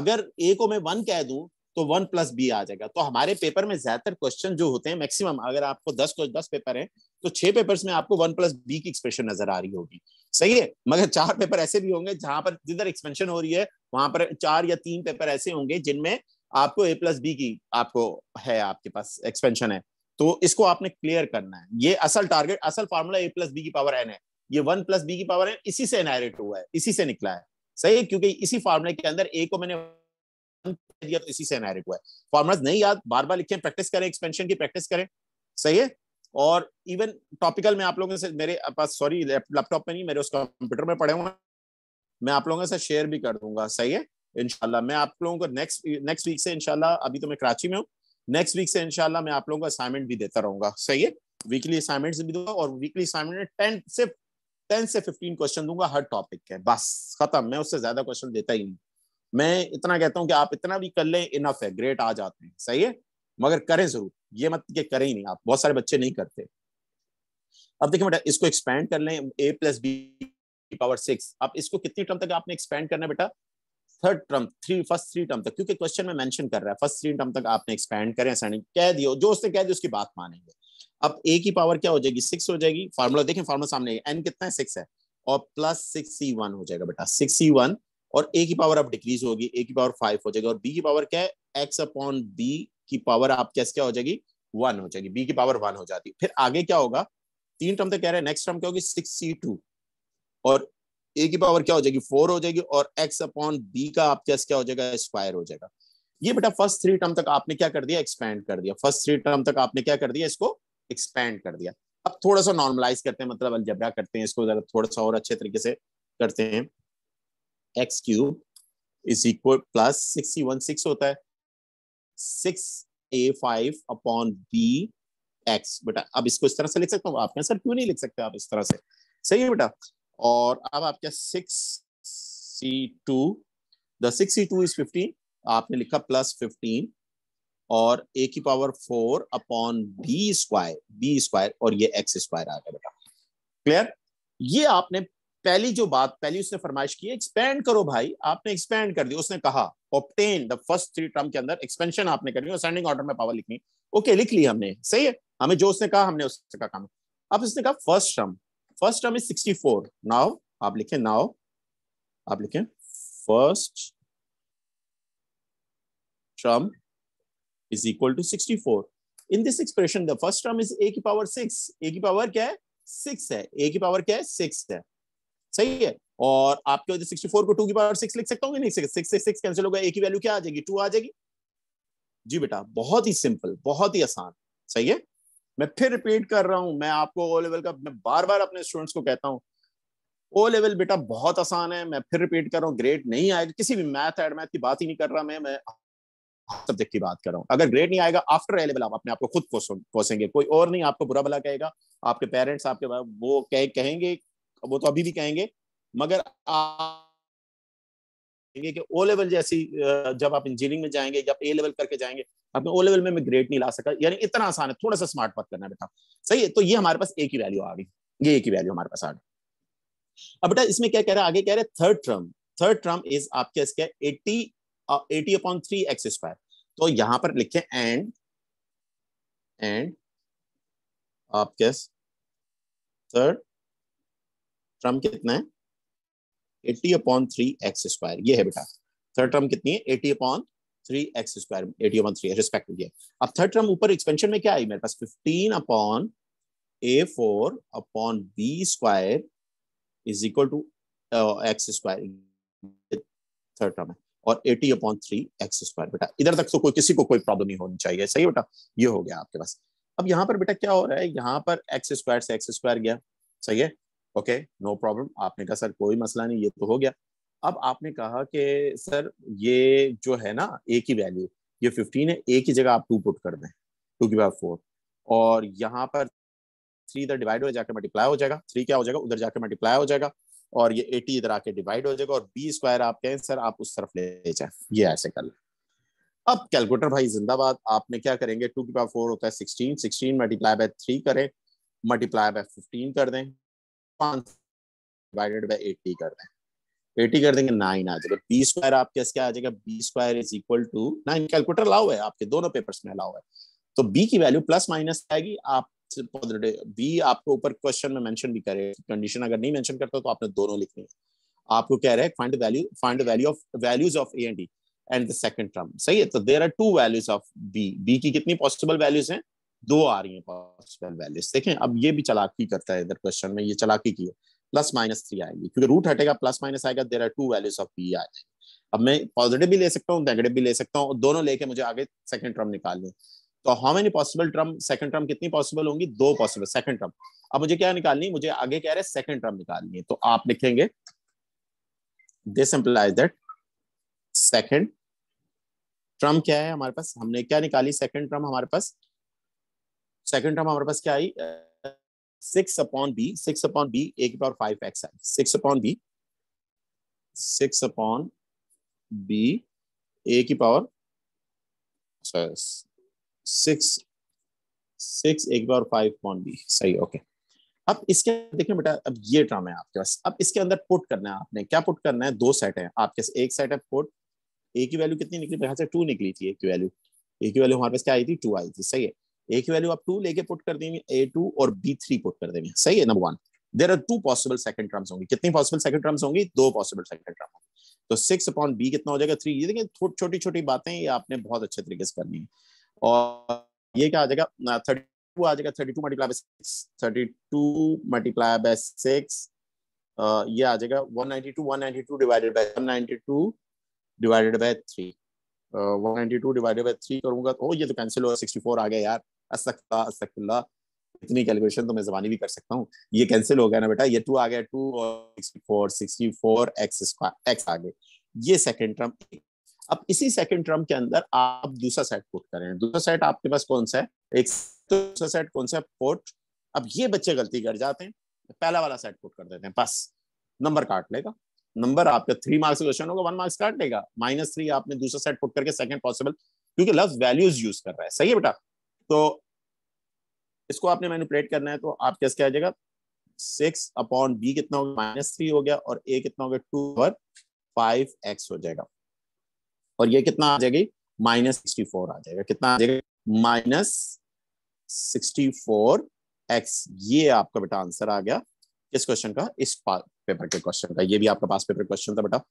अगर ए को मैं वन कह दूं तो वन प्लस बी आ जाएगा तो हमारे पेपर में ज्यादातर क्वेश्चन जो होते हैं मैक्सिमम अगर आपको दस दस पेपर है तो छह पेपर्स में आपको वन प्लस बी की एक्सप्रेशन नजर आ रही होगी सही है मगर चार पेपर ऐसे भी होंगे जहां पर जिधर एक्सपेंशन हो रही है वहां पर चार या तीन पेपर ऐसे होंगे जिनमें आपको ए प्लस बी की आपको है आपके पास एक्सपेंशन है तो इसको आपने क्लियर करना है ये असल टारगेट असल फार्मूला ए प्लस बी की पावर एन है ये वन प्लस बी की पावर एन इसी से एनारेट हुआ है इसी से निकला है सही है क्योंकि इसी फार्मूले के अंदर ए को मैंने दिया तो इसी से एनहाइड हुआ है फॉर्मूलाज नहीं याद बार बार लिखें प्रैक्टिस करें एक्सपेंशन की प्रैक्टिस करें सही है और इवन टॉपिकल में आप लोगों से मेरे पास सॉरी लैपटॉप में नहीं मेरे उस कंप्यूटर में पढ़े हुए मैं आप लोगों से शेयर भी कर दूंगा सही है इनशाला मैं आप लोगों को नेक्स्ट नेक्स्ट वीक से इनशाला अभी तो मैं कराची में हूँ नेक्स्ट वीक से इनशाला मैं आप लोगों को असाइनमेंट भी देता रहूंगा सही है वीकली असाइनमेंट भी दूंगा और वीकली असाइनमेंट में टेन से टेन से फिफ्टीन क्वेश्चन दूंगा हर टॉपिक के बस खत्म मैं उससे ज्यादा क्वेश्चन देता ही नहीं मैं इतना कहता हूं कि आप इतना भी कर लें इनफ है ग्रेट आ जाते हैं सही है मगर करें जरूर ये मत कि करें ही नहीं आप बहुत सारे बच्चे नहीं करते अब देखिए बेटा इसको एक्सपेंड कर लें A plus B power six अब इसको कितनी टर्म तक आपने एक्सपेंड करना है बेटा third term three first three term तक क्योंकि क्वेश्चन में मेंशन कर रहा है फर्स्ट थ्री टर्म तक आपने एक्सपेंड करें सर कह दियो जो उसने कह दिया उसकी बात मानेंगे अब ए की पावर क्या हो जाएगी सिक्स हो जाएगी फार्मूला देखें फार्मूला सामने एन कितना है सिक्स है और प्लस सिक्स हो जाएगा बेटा सिक्स और ए की पावर अब डिक्रीज होगी ए की पावर फाइव हो जाएगी और बी की पावर क्या है एक्स अपॉन बी की पावर आप कैसे क्या हो जाएगी वन हो जाएगी बी की पावर वन हो जाती फिर आगे क्या होगा तीन टर्म तो कह रहे हैं नेक्स्ट टर्म क्या होगी सिक्स सी टू और ए की पावर क्या हो जाएगी फोर हो जाएगी और एक्स अपॉन बी का आप कैसे क्या हो जाएगा स्क्वायर हो जाएगा ये बेटा फर्स्ट थ्री टर्म तक आपने क्या कर दिया एक्सपैंड कर दिया फर्स्ट थ्री टर्म तक आपने क्या कर दिया इसको एक्सपेंड कर दिया अब थोड़ा सा नॉर्मलाइज करते हैं मतलब अलजबरा करते हैं इसको थोड़ा सा और अच्छे तरीके से करते हैं X cube is equal plus sixty one six होता है six A five upon B X बेटा अब इसको इस तरह से लिख सकता हूँ आप क्या सर क्यों नहीं लिख सकते आप इस तरह से सही है बेटा और अब आपका six C two the six C two is fifteen आपने लिखा प्लस फिफ्टीन और ए की power four upon B square B square और ये एक्स स्क्वायर आ गया बेटा क्लियर ये आपने पहली जो बात पहली उसने फरमाइश की एक्सपेंड करो भाई आपने एक्सपेंड कर दिया उसने कहा obtain the first three term के अंदर एक्सपेंशन आपने करी असेंडिंग ऑर्डर में पावर लिखनी ओके लिख ली हमने सही है हमें जो उसने कहा हमने उसका कहा काम अब उसने कहा first term first term is sixty four now आप लिखें नाव आप लिखें first term is equal to sixty four in this expression the first term is A की पावर सिक्स ए की पावर क्या है सिक्स है ए की पावर क्या है सिक्स है सही है और आपके वजह सिक्सटी फोर को टू की पावर सिक्स लिख सकता हूँ नहीं सिक्स से सिक्स कैंसिल होगा ए की वैल्यू क्या आ जाएगी टू आ जाएगी जी बेटा बहुत ही सिंपल बहुत ही आसान सही है मैं फिर रिपीट कर रहा हूं मैं आपको ओ लेवल का मैं बार बार अपने स्टूडेंट्स को कहता हूँ ओ लेवल बेटा बहुत आसान है मैं फिर रिपीट कर रहा हूँ ग्रेड नहीं आएगा किसी भी मैथ एड मैथ की बात ही नहीं कर रहा मैं मैं सब्जेक्ट की बात कर रहा हूँ अगर ग्रेड नहीं आएगा आफ्टर ए लेवल आप अपने आपको खुद कोसेंगे कोई और नहीं आपको बुरा भला कहेगा आपके पेरेंट्स आपके वो कह, कहेंगे वो तो अभी भी कहेंगे मगर आएंगे कि ओ लेवल जैसी जब आप इंजीनियरिंग में जाएंगे जब ए लेवल करके जाएंगे आपने ओ लेवल में मैं ग्रेड नहीं ला सका यानी इतना आसान है थोड़ा सा स्मार्ट वर्क करना बेटा सही है तो ये हमारे पास ए की वैल्यू आ गई ये ए की वैल्यू हमारे पास आ गई अब बेटा इसमें क्या कह रहे है आगे कह रहे third term third term is आपके इसके eighty eighty upon three x square तो यहां पर लिखे एंड एंड आपके थर्ड टर्म कितना है eighty upon three x square ये है बेटा थर्ड टर्म कितनी है eighty upon three x square eighty upon three respect ये अब थर्ड टर्म ऊपर एक्सपेंशन में क्या आई मेरे पास fifteen upon A four upon B square is equal to X square third term है और eighty upon three x square बेटा इधर तक तो कोई किसी को कोई प्रॉब्लम नहीं होनी चाहिए सही बेटा ये हो गया आपके पास अब यहाँ पर बेटा क्या हो रहा है यहाँ पर एक्स स्क्वायर से एक्स स्क्वायर गया सही है ओके नो प्रॉब्लम आपने कहा सर कोई मसला नहीं ये तो हो गया अब आपने कहा कि सर ये जो है ना ए की वैल्यू ये फिफ्टीन है ए की जगह आप टू पुट कर दें टू की बाय फोर और यहाँ पर थ्री इधर डिवाइड हो जाकर मल्टीप्लाई हो जाएगा थ्री क्या हो जाएगा उधर जाकर मल्टीप्लाई हो जाएगा और ये एटी इधर आके डिवाइड हो जाएगा और बी स्क्वायर आप कहें सर आप उस तरफ ले जाए ये ऐसे कर लें अब कैलकुलेटर भाई जिंदाबाद आपने क्या करेंगे टू की पावर फोर होता है sixteen sixteen multiply by three करें मल्टीप्लाई बाय फिफ्टीन कर दें डिवाइडेड कर एटी कर देंगे आ जाएगा बी स्क्वायर आपके क्या आ जाएगा B square is equal to nine calculator है आपके दोनों पेपर्स में है तो बी की वैल्यू प्लस माइनस आएगी आप आपको ऊपर क्वेश्चन में मेंशन भी करे कंडीशन अगर नहीं मेंशन करता तो आपने दोनों लिखनी है आपको कह रहे हैं find value find value of values of A and D and the second term सही है तो there are two values of B B की कितनी पॉसिबल वैल्यूज हैं दो आ रही है पॉसिबल वैल्यूज देखें अब ये भी चलाकी करता है इधर क्वेश्चन में ये चलाकी की है प्लस माइनस थ्री आएगी क्योंकि रूट हटेगा प्लस माइनस आएगा there are two values of P आ अब मैं पॉजिटिव भी ले सकता हूँ नेगेटिव भी ले सकता हूँ दोनों लेके मुझे आगे सेकंड टर्म निकालनी तो how many possible term second term कितनी पॉसिबल होंगी दो पॉसिबल सेकंड टर्म अब मुझे क्या निकालनी मुझे आगे कह रहे हैं सेकंड टर्म निकालनी है तो आप लिखेंगे this implies that second term क्या है हमारे पास हमने क्या निकाली सेकंड टर्म हमारे पास सेकेंड टर्म हमारे पास क्या आई six upon B six upon B A की पावर फाइव एक्स आई six upon B six upon B A की पावर सिक्स सिक्स ए की पावर फाइव अपॉन बी सही ओके अब इसके देखिए बेटा अब ये टर्म है आपके पास अब इसके अंदर पुट करना है आपने क्या पुट करना है दो सेट है आपके पास एक सेट है पुट ए की वैल्यू कितनी निकली से टू निकली थी ए की वैल्यू ए की वैल्यू हमारे पास क्या आई थी टू आई थी सही है ए की वैल्यू आप टू लेके पुट कर देंगे ए टू और बी थ्री पुट कर देंगे सही है number one there are two possible second terms होंगे कितनी पॉसिबल सेकंड टर्म्स होंगे दो पॉसिबल सेकंड टर्म होंगी तो सिक्स अपॉन बी कितना हो जाएगा थ्री ये देखिए छोटी छोटी बातें ये आपने बहुत अच्छे तरीके से करनी है और ये क्या आ जाएगा थर्टी टू आ जाएगा thirty two multiply by six thirty two multiply by six ये आ जाएगा one ninety two one ninety two divided by one ninety two divided by three one ninety two divided by three करूंगा तो ये तो cancel हो sixty four आ गया यार असकता असकल्ला इतनी कैलकुलेशन तो मैं जबानी भी कर सकता हूँ ये कैंसिल हो गया ना बेटा ये टू आ गया टू और एक्स आ गए ये सेकेंड टर्म अब इसी सेकेंड टर्म के अंदर आप दूसरा सेट पुट करें दूसरा सेट आपके पास कौन सा है एक तो दूसरा सेट कौन सा है पुट अब ये बच्चे गलती कर जाते हैं पहला वाला सेट पुट कर देते हैं बस नंबर काट लेगा नंबर आपका थ्री मार्क्स क्वेश्चन होगा वन मार्क्स काट लेगा माइनस थ्री आपने दूसरा सेट पुट करके सेकंड पॉसिबल क्योंकि लव वैल्यूज यूज कर रहा है सही है बेटा तो इसको आपने मैनिपुलेट करना है तो आप कैसे आ जाएगा सिक्स अपॉन बी कितना होगा माइनस थ्री हो गया और ए कितना हो गया टू और फाइव एक्स हो जाएगा और ये कितना आ जाएगी माइनस सिक्सटी फोर आ जाएगा कितना आ जाएगा माइनस सिक्सटी फोर एक्स ये आपका बेटा आंसर आ गया किस क्वेश्चन का इस पेपर के क्वेश्चन का ये भी आपका पास पेपर क्वेश्चन था बेटा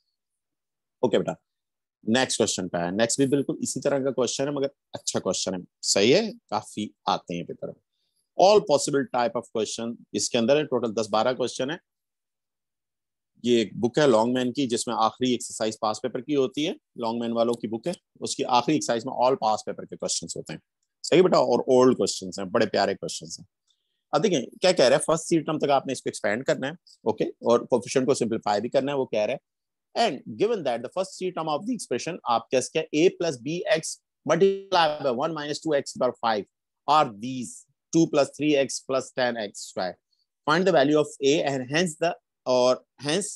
ओके बेटा नेक्स्ट क्वेश्चन पे नेक्स्ट भी बिल्कुल इसी तरह का क्वेश्चन है मगर अच्छा क्वेश्चन है सही है काफी आते हैं पेपर में all possible type of question इसके अंदर टोटल दस बारह क्वेश्चन है ये एक बुक है लॉन्ग मैन की जिसमें आखिरी एक्सरसाइज पास पेपर की होती है लॉन्ग मैन वालों की बुक है उसकी आखिरी एक्सरसाइज में ऑल पास पेपर के क्वेश्चन होते हैं सही बेटा और ओल्ड क्वेश्चन हैं बड़े प्यारे क्वेश्चन हैं अब देखिए क्या कह रहा है फर्स्ट सीट तक आपने इसको एक्सपेंड करना है ओके और कोफिशिएंट को सिंप्लीफाई भी करना है वो कह रहा है And given that the first three term of the expression, आपके इसके a plus bx multiplied by 1 minus 2x by 5 are these 2 plus 3x plus 10x square. Find the value of a and hence the और hence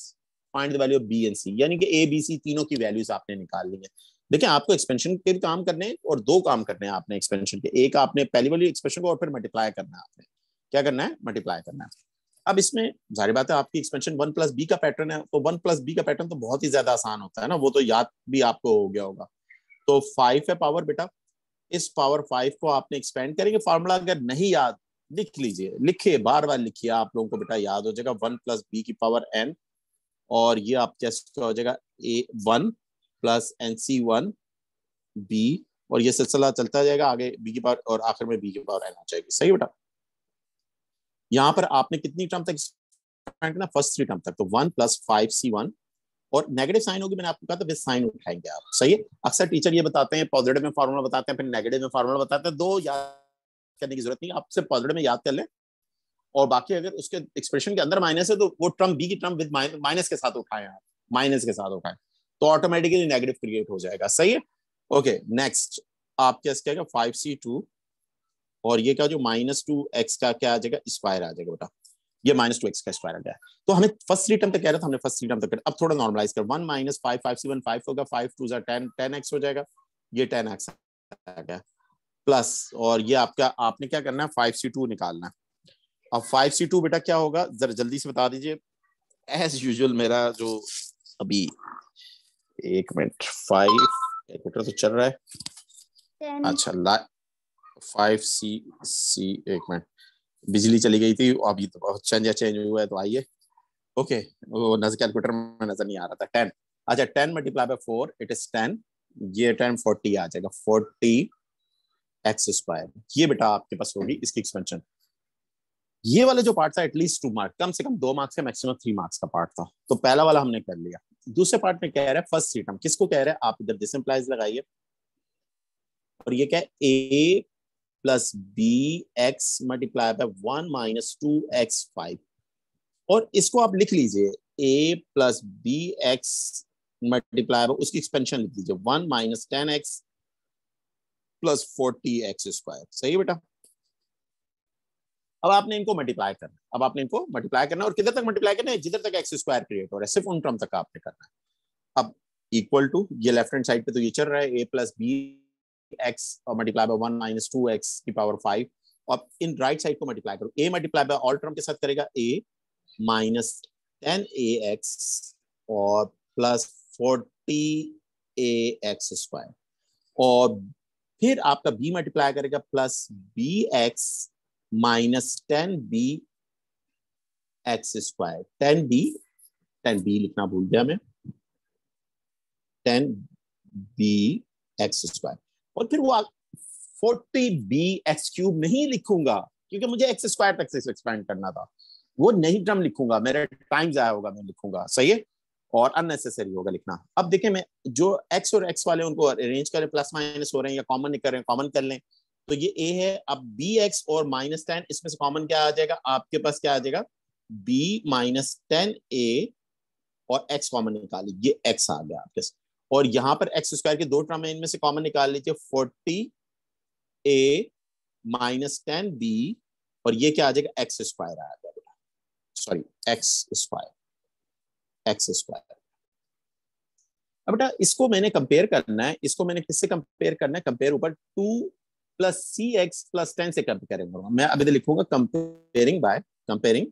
find the value of b and c. यानी कि a, b, c तीनों की values आपने निकाल ली है देखिए आपको एक्सपेंशन के भी काम करने हैं और दो काम करने हैं आपने एक्सपेंशन के एक आपने पहली वाली एक्सपेंशन को और फिर मल्टीप्लाई करना है आपने क्या करना है मल्टीप्लाई करना है अब इसमें जारी बात है आपकी एक्सपेंशन वन प्लस बी का पैटर्न है तो वन प्लस बी का पैटर्न तो बहुत ही ज्यादा आसान होता है ना वो तो याद भी आपको हो गया होगा तो फाइव है पावर बेटा इस पावर फाइव को आपने एक्सपेंड करेंगे फार्मूला अगर नहीं याद लिख लीजिए लिखिए बार बार लिखिए आप लोगों को बेटा याद हो जाएगा वन प्लस बी की पावर एन और ये आप कैसे हो जाएगा A one plus N C one B और ये सिलसिला चलता जाएगा आगे बी की पावर और आखिर में बी की पावर एन हो जाएगी सही बेटा यहां पर आपने कितनी टर्म तक ना फर्स्ट थ्री टर्म तक तो one plus five C one और नेगेटिव साइन होगी मैंने आपको कहा था फिर साइन उठाएंगे आप सही है अक्सर टीचर ये बताते हैं पॉजिटिव में फार्मूला बताते हैं फिर नेगेटिव में फार्मूला बताते हैं दो याद करने की जरूरत नहीं आप सिर्फ पॉजिटिव में याद कर लें और बाकी अगर उसके एक्सप्रेशन के अंदर माइनस है तो वो ट्रम बी की ट्रम विद माइनस के साथ उठाए आप माइनस के साथ उठाए तो ऑटोमेटिकली नेगेटिव क्रिएट हो जाएगा सही है ओके नेक्स्ट आप क्या फाइव सी टू और ये क्या जो माइनस टू एक्स का क्या आ जाएगा स्क्वायर आ जाएगा बेटा ये माइनस टू एक्स का स्क्वायर आ गया तो हमें फर्स्ट थ्री टर्म तक कह रहा था हमने फर्स्ट थ्री टर्म तक अब थोड़ा नॉर्मलाइज कर one minus five five seven five होगा फाइव टू जै टेन टेन एक्स हो जाएगा ये टेन एक्स आ गया प्लस और ये आपका आपने क्या करना है फाइव सी टू निकालना है अब फाइव सी टू बेटा क्या होगा जरा जल्दी से बता दीजिए एज यूजल मेरा जो अभी एक मिनट फाइव कैलकुलेटर तो चल रहा है अच्छा फाइव सी सी एक मिनट बिजली चली गई थी अभी तो बहुत चेंज चेंज हुआ है तो आइए ओके वो नजर कैलकुलेटर में नजर नहीं आ रहा था टेन अच्छा ten multiply by four it is ten ये टेन फोर्टी आ जाएगा फोर्टी एक्स स्क्वायर ये बेटा आपके पास होगी इसकी एक्सपेंशन ये वाला जो पार्ट था एटलीस्ट टू मार्क कम से कम दो मार्क्स का मैक्सिमम थ्री मार्क्स का पार्ट था तो पहला वाला हमने कर लिया दूसरे पार्ट में कह रहा है फर्स्ट सीटम किसको कह रहा है आप इधर डिसम्प्लाइज लगाइए और ये क्या है A plus B X multiply by one minus two X five और इसको आप लिख लीजिए A plus B X multiply by उसकी एक्सपेंशन लिख लीजिए one minus ten x plus forty X square सही बेटा अब आपने इनको मल्टीप्लाई करना अब आपने इनको मल्टीप्लाई करना और किधर तक मल्टीप्लाई करना है जिधर तक एक्स स्क्वायर क्रिएट हो रहा है सिर्फ उन टर्म तक आपने करना है अब इक्वल टू ये लेफ्ट हैंड साइड पे तो ये चल रहा है A plus B X multiply by one minus two X की पावर फाइव और इन राइट साइड को मल्टीप्लाई करो A multiply by all term के साथ करेगा ए माइनस टेन और प्लस फोर्टी स्क्वायर और फिर आपका बी मल्टीप्लाई करेगा plus B X minus ten B X square ten B ten B लिखना भूल गया मैं स्क्वायर और फिर वो फोर्टी बी एक्स क्यूब नहीं लिखूंगा क्योंकि मुझे एक्स स्क्वायर तक से एक्सपेंड करना था वो नहीं टर्म लिखूंगा मेरा टाइम जाया होगा मैं लिखूंगा सही है और अननेसेसरी होगा लिखना अब देखें मैं जो एक्स और एक्स वाले उनको अरेंज करें प्लस माइनस हो रहे हैं या कॉमन नहीं कर रहे हैं कॉमन कर लें तो ये ए है अब बी एक्स और माइनस टेन इसमें से कॉमन क्या आ जाएगा आपके पास क्या आ जाएगा बी माइनस टेन ए और एक्स कॉमन निकाली ये एक्स आ गया आपके और यहां पर एक्स स्क्वायर के दो टर्म है इनमें से कॉमन निकाल लीजिए forty A minus ten B और ये क्या आ जाएगा एक्स स्क्वायर आ जाएगा sorry X square X square अब बेटा इसको मैंने कंपेयर करना है इसको मैंने किससे कंपेयर करना है कंपेयर ऊपर two plus C X plus ten से कंपेयर करूंगा मैं अभी तो लिखूंगा कंपेयरिंग बाय कंपेयरिंग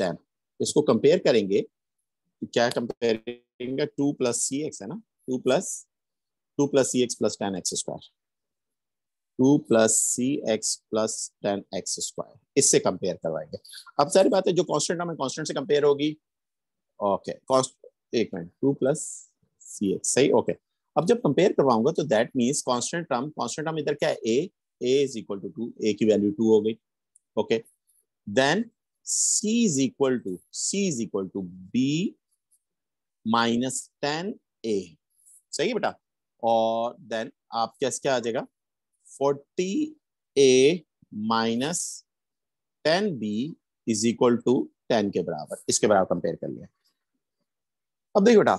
देन इसको कंपेयर करेंगे क्या comparing two plus C X है ना two plus two plus C X plus ten X square two plus C X plus ten X square इससे कंपेयर करवाएंगे अब सारी बात है जो कॉन्स्टेंट हमें कॉन्स्टेंट से कंपेयर होगी ओके कॉन्स्ट एक मिनट टू प्लस सी एक्स सही ओके अब जब कंपेयर करवाऊंगा तो that means constant term constant term इधर क्या है A A is equal to two A की वैल्यू टू हो गई okay then C is equal to C is equal to B minus ten A सही बेटा और देन आप कैस क्या आ जाएगा forty A minus ten B is equal to ten के बराबर इसके बराबर कंपेयर कर लिया अब देखिए बेटा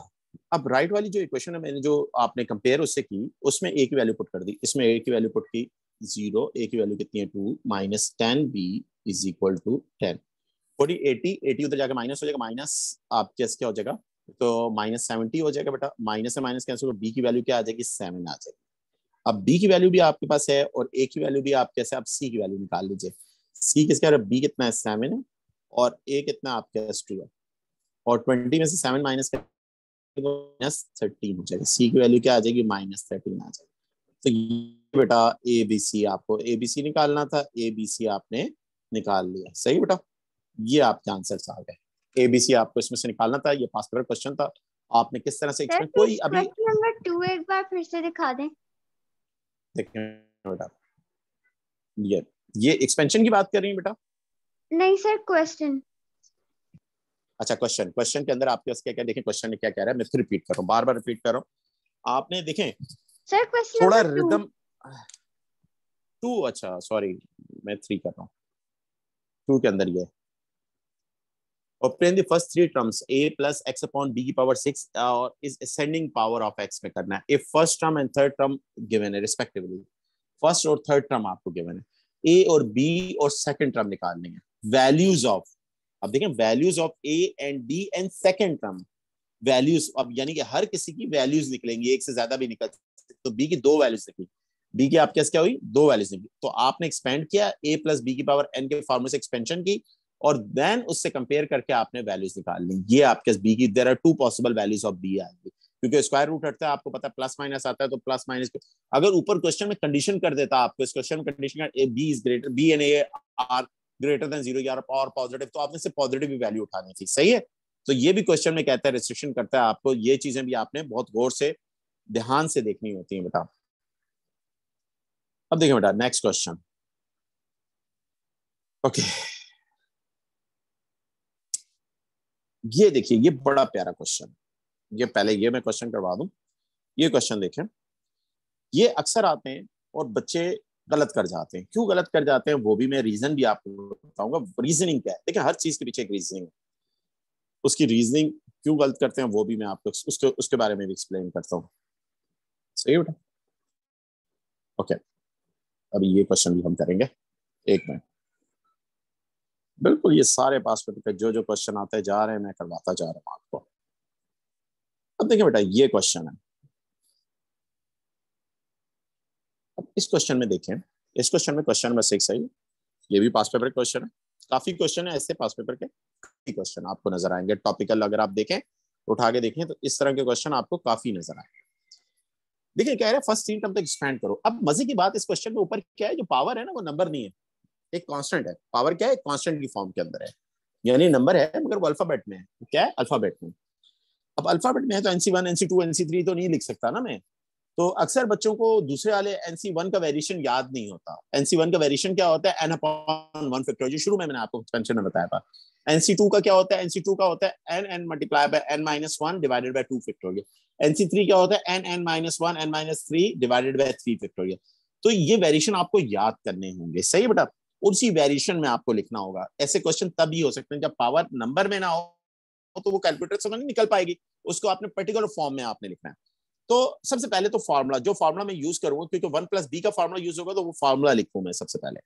अब राइट वाली जो इक्वेशन है मैंने जो आपने कंपेयर उससे की उसमें ए की वैल्यू पुट कर दी इसमें ए की वैल्यू पुट की जीरो ए की वैल्यू कितनी है two minus ten B is equal to ten forty eighty eighty उधर जाकर माइनस हो जाएगा माइनस आपके क्या हो जाएगा तो माइनस सेवेंटी हो जाएगा बेटा माइनस से माइनस कैंसिल बी की वैल्यू क्या आ जाएगी सेवन आ जाएगी अब बी की वैल्यू भी आपके पास है और ए की वैल्यू भी आप कैसे आप सी की वैल्यू निकाल लीजिए सी किसके है बी कितना है सेवन है और ए कितना आपके पास टू है और ट्वेंटी में से सेवन माइनस माइनस थर्टीन हो जाएगा सी की वैल्यू क्या आ जाएगी माइनस थर्टीन आ जाएगी तो ये बेटा ए बी सी आपको ए बी सी निकालना था ए बी सी आपने निकाल लिया सही बेटा ये आपके आंसर आ गए एबीसी आपको इसमें से निकालना था ये पास पेपर क्वेश्चन था आपने किस तरह से एक्सप्लेन कोई अभी क्वेश्चन नंबर 2 एक बार फिर से दिखा दें देखिए बेटा ये ये एक्सपेंशन की बात कर रही हैं बेटा नहीं सर क्वेश्चन अच्छा क्वेश्चन क्वेश्चन के अंदर आपके पास क्या क्या देखें क्वेश्चन में क्या कह रहा है मैं फिर रिपीट कर रहा हूँ बार बार रिपीट कर रहा हूँ आपने देखें सर क्वेश्चन थोड़ा रिदम टू अच्छा सॉरी मैं थ्री कर रहा हूँ टू के अंदर ये और the first three terms a plus x upon B की पावर सिक्स और is ascending power of x में करना है a first term and third term given है रिस्पेक्टिवली फर्स्ट और थर्ड टर्म आपको गिवन है ए और बी और सेकंड टर्म निकालने हैं वैल्यूज ऑफ अब देखें values of A and b and second term values अब यानी कि हर किसी की वैल्यूज निकलेंगी एक से ज्यादा भी निकल तो बी की दो वैल्यूज निकली बी की आपके क्या हुई दो वैल्यूज निकली तो आपने एक्सपेंड किया ए प्लस बी की पावर एन के फॉर्मूले से एक्सपेंशन की और देन उससे कंपेयर करके आपने वैल्यूज निकाल ली ये आपके बी की there are two possible values of b आएंगी क्योंकि स्क्वायर रूट हटता है आपको पता है प्लस माइनस आता है तो प्लस माइनस अगर ऊपर क्वेश्चन में कंडीशन कर देता आपको इस क्वेश्चन में condition b is greater b and a are greater than zero और पॉजिटिव तो आपने सिर्फ पॉजिटिव ही वैल्यू उठानी थी सही है तो ये भी क्वेश्चन में कहता है रिस्ट्रिक्शन करता है आपको ये चीजें भी आपने बहुत गौर से ध्यान से देखनी होती है बेटा अब देखिए बेटा नेक्स्ट क्वेश्चन ओके okay. ये देखिए ये बड़ा प्यारा क्वेश्चन ये पहले ये मैं क्वेश्चन करवा दूं ये क्वेश्चन देखें ये अक्सर आते हैं और बच्चे गलत कर जाते हैं क्यों गलत कर जाते हैं वो भी मैं रीजन भी आपको बताऊंगा रीजनिंग क्या है देखिए हर चीज के पीछे एक रीजनिंग है उसकी रीजनिंग क्यों गलत करते हैं वो भी मैं आपको उसके उसके बारे में भी एक्सप्लेन करता हूँ सही बेटा ओके अभी ये क्वेश्चन भी हम करेंगे एक मिनट बिल्कुल ये सारे बासमती के जो जो क्वेश्चन आते जा रहे हैं मैं करवाता जा रहा हूं आपको अब देखिए बेटा ये क्वेश्चन है अब इस क्वेश्चन में देखें इस क्वेश्चन में क्वेश्चन नंबर सिक्स है ये भी पास पेपर क्वेश्चन है काफी क्वेश्चन है ऐसे पास पेपर के काफी क्वेश्चन आपको नजर आएंगे टॉपिकल अगर आप देखें उठा के देखें तो इस तरह के क्वेश्चन आपको काफी नजर आएंगे देखिए कह रहे हैं फर्स्ट तीन टर्म तक एक्सपेंड करो अब मजे की बात इस क्वेश्चन में ऊपर क्या है जो पावर है ना वो नंबर नहीं है एक कांस्टेंट है पावर क्या है कांस्टेंट की फॉर्म के अंदर है यानी नंबर है मगर वो अल्फाबेट में है क्या है अल्फाबेट में अब अल्फाबेट में है तो n c one n c two n c three तो नहीं लिख सकता ना मैं तो अक्सर बच्चों को दूसरे वाले एनसी वन का वेरिएशन याद नहीं होता एनसी वन का वेरिएशन क्या होता है एन अपॉन वन फैक्टर जो शुरू में मैंने आपको एक्सपेंशन में बताया था एनसी टू का क्या होता है एनसी टू का होता है n n multiply by n minus one divided by two factorial n c three क्या होता है n n minus one n minus three divided by three factorial तो ये वेरिएशन आपको याद करने होंगे सही बेटा उसी वेरिएशन में आपको लिखना होगा ऐसे क्वेश्चन तब ही हो सकते हैं जब पावर नंबर में ना हो तो वो कैलकुलेटर समझ नहीं निकल पाएगी उसको आपने पर्टिकुलर फॉर्म में आपने लिखना है तो सबसे पहले तो फार्मूला जो फार्मूला मैं यूज करूंगा क्योंकि वन प्लस बी का फार्मूला यूज होगा तो वो फार्मूला लिखूं मैं सबसे पहले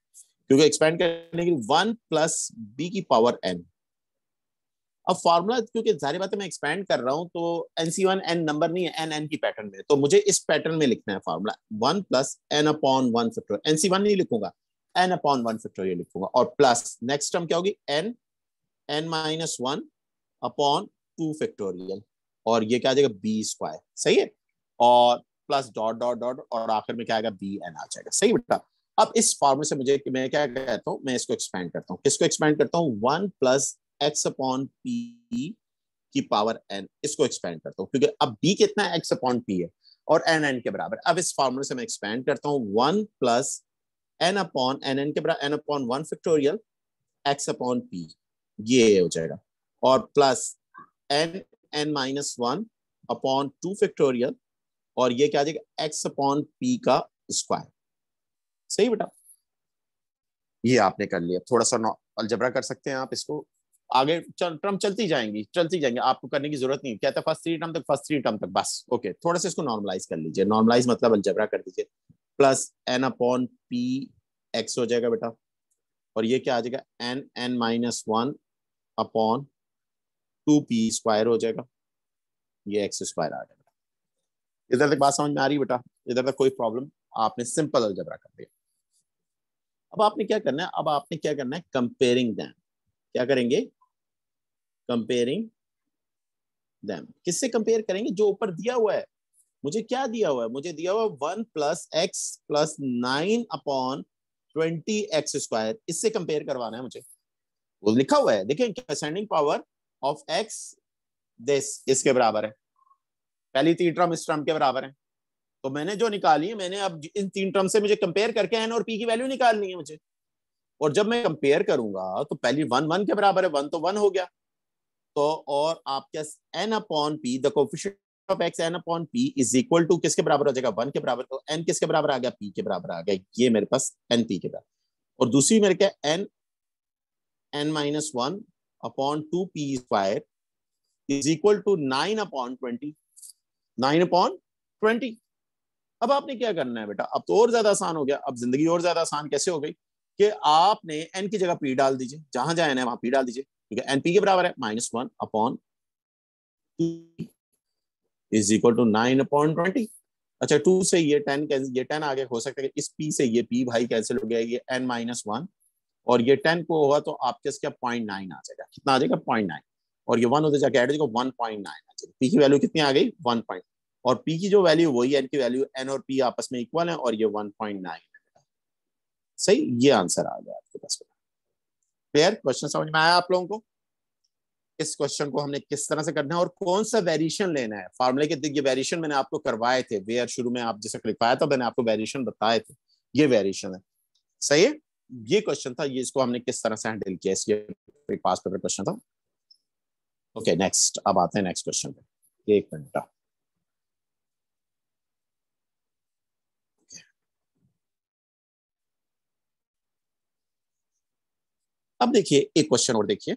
क्योंकि एक्सपेंड करने के लिए वन प्लस बी की पावर एन अब फार्मूला क्योंकि जारी बात है मैं एक्सपेंड कर रहा हूं तो एन सी वन एन नंबर नहीं है एन एन की पैटर्न में तो मुझे इस पैटर्न में लिखना है formula one plus n upon one फिफ्टर एन सी वन नहीं लिखूंगा एन अपॉन वन फैक्टोरियल लिखूंगा और प्लस नेक्स्ट टर्म क्या होगी n n minus one upon two factorial और ये क्या आ जाएगा बी स्क्वायर सही है और प्लस डॉट डॉट डॉट और आखिर में क्या आएगा बी एन आ जाएगा सही बेटा अब इस फॉर्मूले से मुझे मैं क्या कहता हूँ मैं इसको एक्सपेंड करता हूँ किसको एक्सपेंड करता हूँ one plus x upon p की पावर एन इसको एक्सपेंड करता हूँ क्योंकि अब बी कितना एक्स अपॉन पी है और एन एन के बराबर अब इस फॉर्मूले से मैं एक्सपेंड करता हूँ one plus n upon n n के बराबर n upon one factorial x upon p ये हो जाएगा और plus n n minus one upon two factorial और ये क्या आ जाएगा एक्स अपॉन पी का स्क्वायर सही बेटा ये आपने कर लिया थोड़ा सा अलजबरा कर सकते हैं आप इसको आगे चल ट्रम चलती जाएंगी चलती जाएंगे आपको करने की जरूरत नहीं कहता फर्स्ट थ्री टर्म तक फर्स्ट थ्री टर्म तक बस ओके थोड़ा सा इसको नॉर्मलाइज कर लीजिए नॉर्मलाइज मतलब अलजबरा कर दीजिए plus n upon p x हो जाएगा बेटा और ये क्या आ जाएगा n n minus one upon two p square हो जाएगा ये एक्स स्क्वायर आ जाएगा इधर तक बात समझ में आ रही है बेटा इधर तक कोई प्रॉब्लम आपने सिंपल अलजबरा कर दिया अब आपने क्या करना है अब आपने क्या करना है कंपेयरिंग दैम क्या करेंगे कंपेयरिंग दैम किससे कंपेयर करेंगे जो ऊपर दिया हुआ है मुझे क्या दिया हुआ है मुझे दिया हुआ one plus x plus nine upon twenty x square इससे कंपेयर करवाना है मुझे वो लिखा हुआ है देखिए ascending power of x this इसके बराबर है पहली तीन ट्रम इस ट्रम के बराबर है तो मैंने जो निकाली है मैंने अब इन तीन ट्रम से मुझे कंपेयर करके एन और पी की वैल्यू निकालनी है मुझे और जब मैं कंपेयर करूंगा तो पहली वन वन के बराबर है वन तो वन हो गया तो और आपके एन अपॉन पी दिशन of x n upon p is equal to किसके बराबर हो जाएगा वन के बराबर तो एन किसके बराबर आ गया पी के बराबर आ गया ये मेरे पास एन पी के बराबर और दूसरी मेरे क्या n n minus one upon two p square is equal to nine upon twenty nine upon twenty अब आपने क्या करना है बेटा अब तो और ज्यादा आसान हो गया अब जिंदगी और ज्यादा आसान कैसे हो गई कि आपने एन की जगह पी डाल दीजिए जहां जाए वहां पी डाल दीजिए ठीक है एन पी के बराबर है minus one upon is equal to nine upon twenty अच्छा टू से ये टेन ये टेन आगे हो सकता है इस पी से ये पी भाई कैंसिल हो गया ये एन माइनस वन और ये टेन को होगा तो आपके इसका पॉइंट नाइन आ जाएगा कितना आ जाएगा पॉइंट नाइन और ये वन होते जाके एड हो वन पॉइंट नाइन आ जाएगा पी की वैल्यू कितनी आ गई वन पॉइंट और पी की जो वैल्यू वही एन की वैल्यू एन और पी आपस में इक्वल है और ये वन पॉइंट नाइन सही ये आंसर आ गया आपके पास क्लियर क्वेश्चन समझ में आया आप लोगों को इस क्वेश्चन को हमने किस तरह से करना है और कौन सा वेरिएशन लेना है फार्मूले के ये वेरिएशन मैंने आपको करवाए थे वेयर शुरू में आप जैसे लिखवाया था मैंने आपको वेरिएशन बताए थे ये वेरिएशन है सही है ये क्वेश्चन था ये इसको हमने किस तरह से हैंडल किया इसके पास पेपर क्वेश्चन था ओके नेक्स्ट अब आते हैं नेक्स्ट क्वेश्चन पे एक मिनट अब देखिए एक क्वेश्चन और देखिए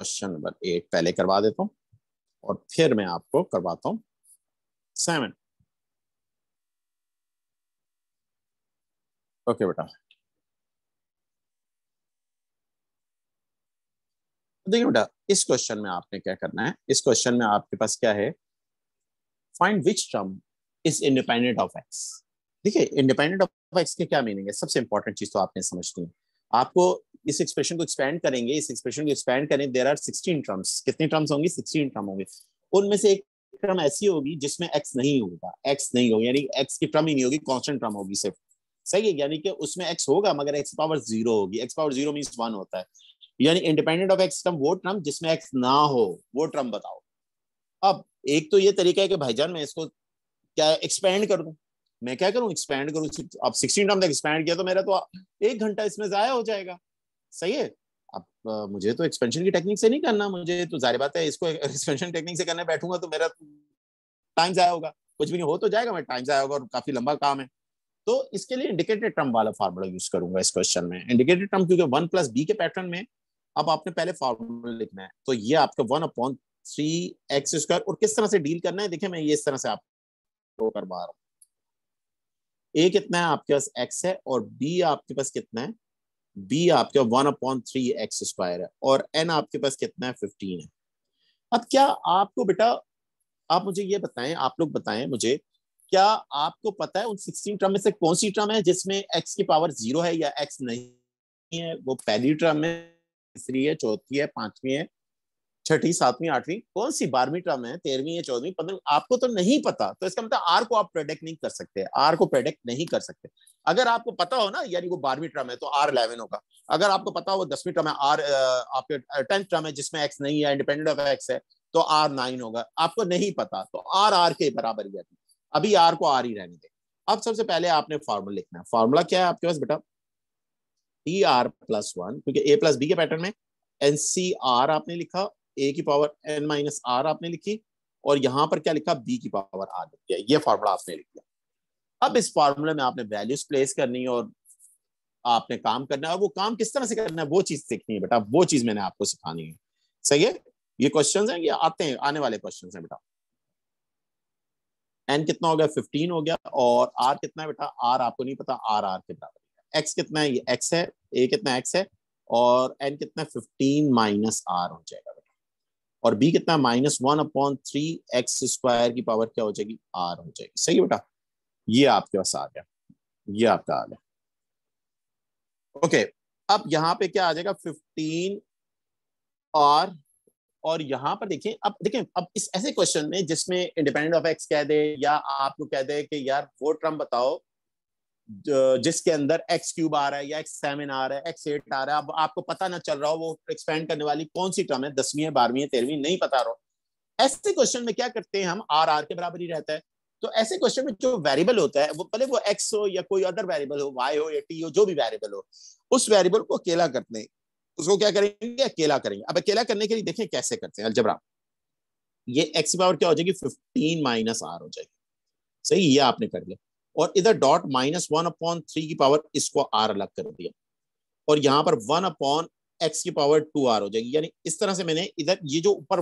क्वेश्चन नंबर एट पहले करवा देता हूँ और फिर मैं आपको करवाता हूँ सेवन ओके बेटा देखिए बेटा इस क्वेश्चन में आपने क्या करना है इस क्वेश्चन में आपके पास क्या है find which term is independent of x देखिए इंडिपेंडेंट ऑफ एक्स के क्या मीनिंग है सबसे इंपॉर्टेंट चीज तो आपने समझनी है आपको इस एक्सप्रेशन को एक्सपेंड करेंगे इस एक्सप्रेशन को एक्सपेंड करें देर आर सिक्सटीन टर्म्स कितने टर्म्स होंगे सिक्सटीन टर्म होंगे उनमें से एक टर्म ऐसी होगी जिसमें एक्स नहीं होगा एक्स नहीं होगा यानी एक्स की टर्म ही नहीं होगी कॉन्स्टेंट टर्म होगी सिर्फ सही है यानी कि उसमें एक्स होगा मगर एक्स पावर जीरो होगी x power zero means one होता है यानी इंडिपेंडेंट ऑफ एक्स टर्म वो टर्म जिसमें एक्स ना हो वो टर्म बताओ अब एक तो ये तरीका है कि भाईजान मैं इसको क्या एक्सपेंड कर दूं मैं क्या करूं एक्सपेंड करूं अब 16 टर्म तक एक्सपेंड किया तो मेरा तो एक घंटा इसमें जाया हो जाएगा सही है अब मुझे तो एक्सपेंशन की टेक्निक से नहीं करना मुझे तो जारी बात है इसको एक्सपेंशन टेक्निक से करने बैठूंगा तो मेरा टाइम जाया होगा कुछ भी नहीं हो तो जाएगा मैं टाइम जाया होगा और काफी लंबा काम है तो इसके लिए इंडिकेटेड टर्म वाला फार्मूला यूज करूंगा इस क्वेश्चन में इंडिकेटेड टर्म क्योंकि वन प्लस बी के पैटर्न में अब आपने पहले फार्मूला लिखना है तो ये आपका one upon three x square और किस तरह से डील करना है देखिए मैं ये इस तरह से आपको करवा रहा हूँ ए कितना है आपके पास एक्स है और बी आपके पास कितना है बी आपका one upon three x square है और एन आपके पास कितना है फिफ्टीन है अब क्या आपको बेटा आप मुझे ये बताएं आप लोग बताएं मुझे क्या आपको पता है उन सिक्सटीन ट्रम में से कौन सी ट्रम है जिसमें एक्स की पावर जीरो है या एक्स नहीं है वो पहली ट्रम है तीसरी है चौथी है पांचवी है छठी सातवीं आठवीं कौन सी बारहवीं टर्म है तेरहवीं या चौदहवीं पंद्रह आपको तो नहीं पता तो इसका मतलब आर को आप प्रेडिक्ट नहीं कर सकते आर को प्रेडिक्ट नहीं कर सकते अगर आपको पता हो ना यानी वो बारहवीं टर्म है तो आर इलेवन होगा अगर आपको पता हो दसवीं टर्म है आर आपके टेंथ टर्म है जिसमें एक्स नहीं है इंडिपेंडेंट ऑफ एक्स है तो आर नाइन होगा आपको नहीं पता तो आर आर के बराबर ही है अभी आर को आर ही रहने दें अब सबसे पहले आपने फार्मूला लिखना है फार्मूला क्या है आपके पास बेटा टी आर प्लस वन क्योंकि ए प्लस बी के पैटर्न में एन सी आर आपने लिखा ए की पावर एन माइनस आर आपने लिखी और यहां पर क्या लिखा बी की पावर आर लिख दिया ये फार्मूला आपने लिख दिया अब इस फार्मूले में आपने वैल्यूज प्लेस करनी और आपने काम करना है और वो काम किस तरह से करना है वो चीज सीखनी है बेटा वो चीज मैंने आपको सिखानी है सही है ये क्वेश्चन है ये आते हैं आने वाले क्वेश्चन है बेटा एन कितना हो गया फिफ्टीन हो गया और आर कितना है बेटा आर आपको नहीं पता आर आर के बराबर एक्स कितना है ये एक्स है ए कितना एक्स है और एन कितना फिफ्टीन माइनस आर हो जाएगा और बी कितना minus one upon three x square की पावर क्या हो जाएगी आर हो जाएगी सही बेटा ये आपके पास आ गया ये आपका आ गया ओके अब यहां पे क्या आ जाएगा फिफ्टीन आर और यहां पर देखिए अब देखिए अब इस ऐसे क्वेश्चन में जिसमें इंडिपेंडेंट ऑफ एक्स कह दे या आपको कह दे कि यार वो ट्रम बताओ जिसके अंदर एक्स क्यूब आ रहा है या एक्स सेवन आ रहा है एक्स एट आ रहा है अब आपको पता ना चल रहा हो वो एक्सपेंड करने वाली कौन सी टर्म है दसवीं है बारहवीं है तेरहवीं नहीं पता रहो ऐसे क्वेश्चन में क्या करते हैं हम आर आर के बराबर ही रहता है तो ऐसे क्वेश्चन में जो वेरिएबल होता है वो पहले वो एक्स हो या कोई अदर वेरिएबल हो वाई हो या टी हो जो भी वेरिएबल हो उस वेरिएबल को अकेला करते हैं उसको क्या करेंगे अकेला करेंगे अब अकेला करने के लिए देखें कैसे करते हैं अलजबरा ये एक्स पावर क्या हो जाएगी फिफ्टीन माइनस आर हो जाएगी सही ये आपने कर लिया और इधर dot minus one upon three की पावर इसको आर अलग कर दिया और यहां पर वन अपॉन एक्स की पावर टू आर हो जाएगी यानी इस तरह से मैंने इधर ये जो ऊपर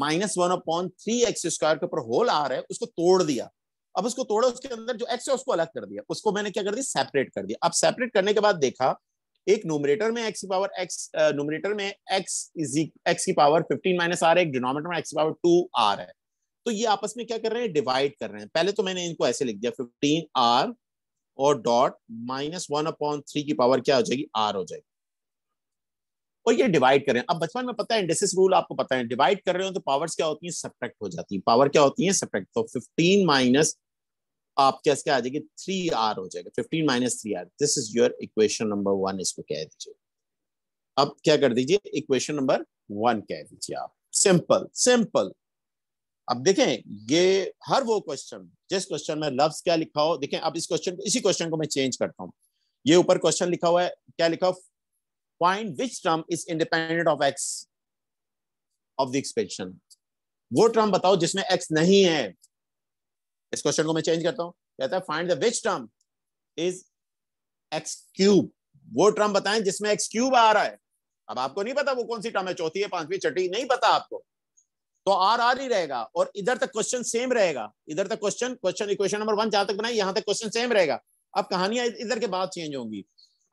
minus one upon three x square के ऊपर होल आ रहा है उसको तोड़ दिया अब उसको तोड़ा उसके अंदर जो एक्स है उसको अलग कर दिया उसको मैंने क्या कर दिया सेपरेट कर दिया अब सेपरेट करने के बाद देखा एक नोमरेटर में एक्स की पावर एक्स नोमरेटर में एक्स इज एक्स की पावर फिफ्टीन माइनस आर है डिनोमिनेटर में एक्स की पावर टू आर है तो ये आपस में क्या कर रहे हैं डिवाइड कर रहे हैं पहले तो मैंने इनको ऐसे लिख दिया फिफ्टीन आर और dot minus one upon three की पावर क्या हो जाएगी आर हो जाएगी और ये डिवाइड कर रहे हैं अब बचपन में पता है इंडेसिस रूल आपको पता है डिवाइड कर रहे हो तो पावर्स क्या होती है सब्ट्रैक्ट हो जाती है पावर क्या होती है सब्ट्रैक्ट तो फिफ्टीन माइनस आपके क्या आ जाएगी थ्री आर हो जाएगा fifteen minus three r this is your equation number one इसको कह दीजिए अब क्या कर दीजिए इक्वेशन नंबर वन कह दीजिए आप सिंपल सिंपल अब देखें ये हर वो क्वेश्चन जिस क्वेश्चन में लव्स क्या लिखा हो देखें अब इस क्वेश्चन को इसी क्वेश्चन को मैं चेंज करता हूँ ये ऊपर क्वेश्चन लिखा हुआ है क्या लिखा find which term is independent of x of the expansion वो टर्म बताओ जिसमें एक्स नहीं है इस क्वेश्चन को मैं चेंज करता हूँ कहता है find the which term is x cube वो टर्म बताएं जिसमें एक्स क्यूब आ रहा है अब आपको नहीं पता वो कौन सी टर्म है चौथी है पांचवी छठी नहीं पता आपको तो आर आर ही रहेगा और इधर तक क्वेश्चन सेम रहेगा इधर तक question question equation number one जहां तक बनाई यहां तक क्वेश्चन सेम रहेगा अब कहानियां इधर के बाद चेंज होंगी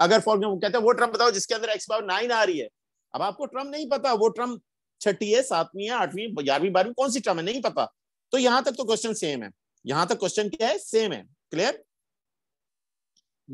अगर फॉर एग्जाम्पल कहते हैं वो ट्रम्प बताओ जिसके अंदर एक्स पावर नाइन आ रही है अब आपको ट्रम्प नहीं पता वो ट्रम्प छठी है सातवीं है आठवीं ग्यारहवीं बारहवीं कौन सी ट्रम है नहीं पता तो यहां तक तो क्वेश्चन सेम है यहां तक क्वेश्चन क्या है सेम है क्लियर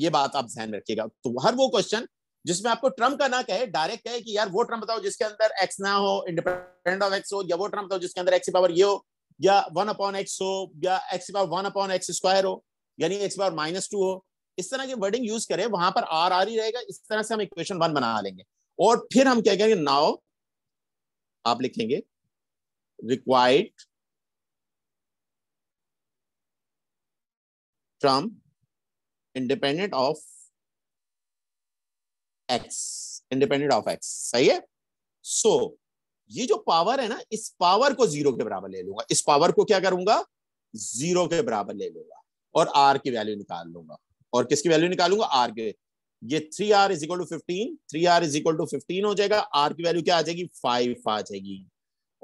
ये बात आप ध्यान रखिएगा तो हर वो क्वेश्चन जिसमें आपको ट्रम्प का ना कहे डायरेक्ट कहे कि यार वो ट्रम्प बताओ जिसके अंदर एक्स ना हो इंडिपेंडेंट ऑफ एक्स हो या वो ट्रम्प बताओ जिसके अंदर एक्स की पावर ये हो या वन अपॉन एक्स हो या एक्स की power one upon x square हो यानी एक्स पावर माइनस टू हो इस तरह की वर्डिंग यूज करें वहां पर आर आर ही रहेगा इस तरह से हम इक्वेशन वन बना लेंगे और फिर हम क्या कहेंगे नाउ आप लिखेंगे required term independent of x independent of x सही है सो so, ये जो पावर है ना इस पावर को जीरो के बराबर ले लूंगा इस पावर को क्या करूंगा जीरो के बराबर ले लूंगा और आर की वैल्यू निकाल लूंगा और किसकी वैल्यू निकालूंगा आर के ये three r is equal to fifteen three r is equal to fifteen हो जाएगा आर की वैल्यू क्या आ जाएगी फाइव आ जाएगी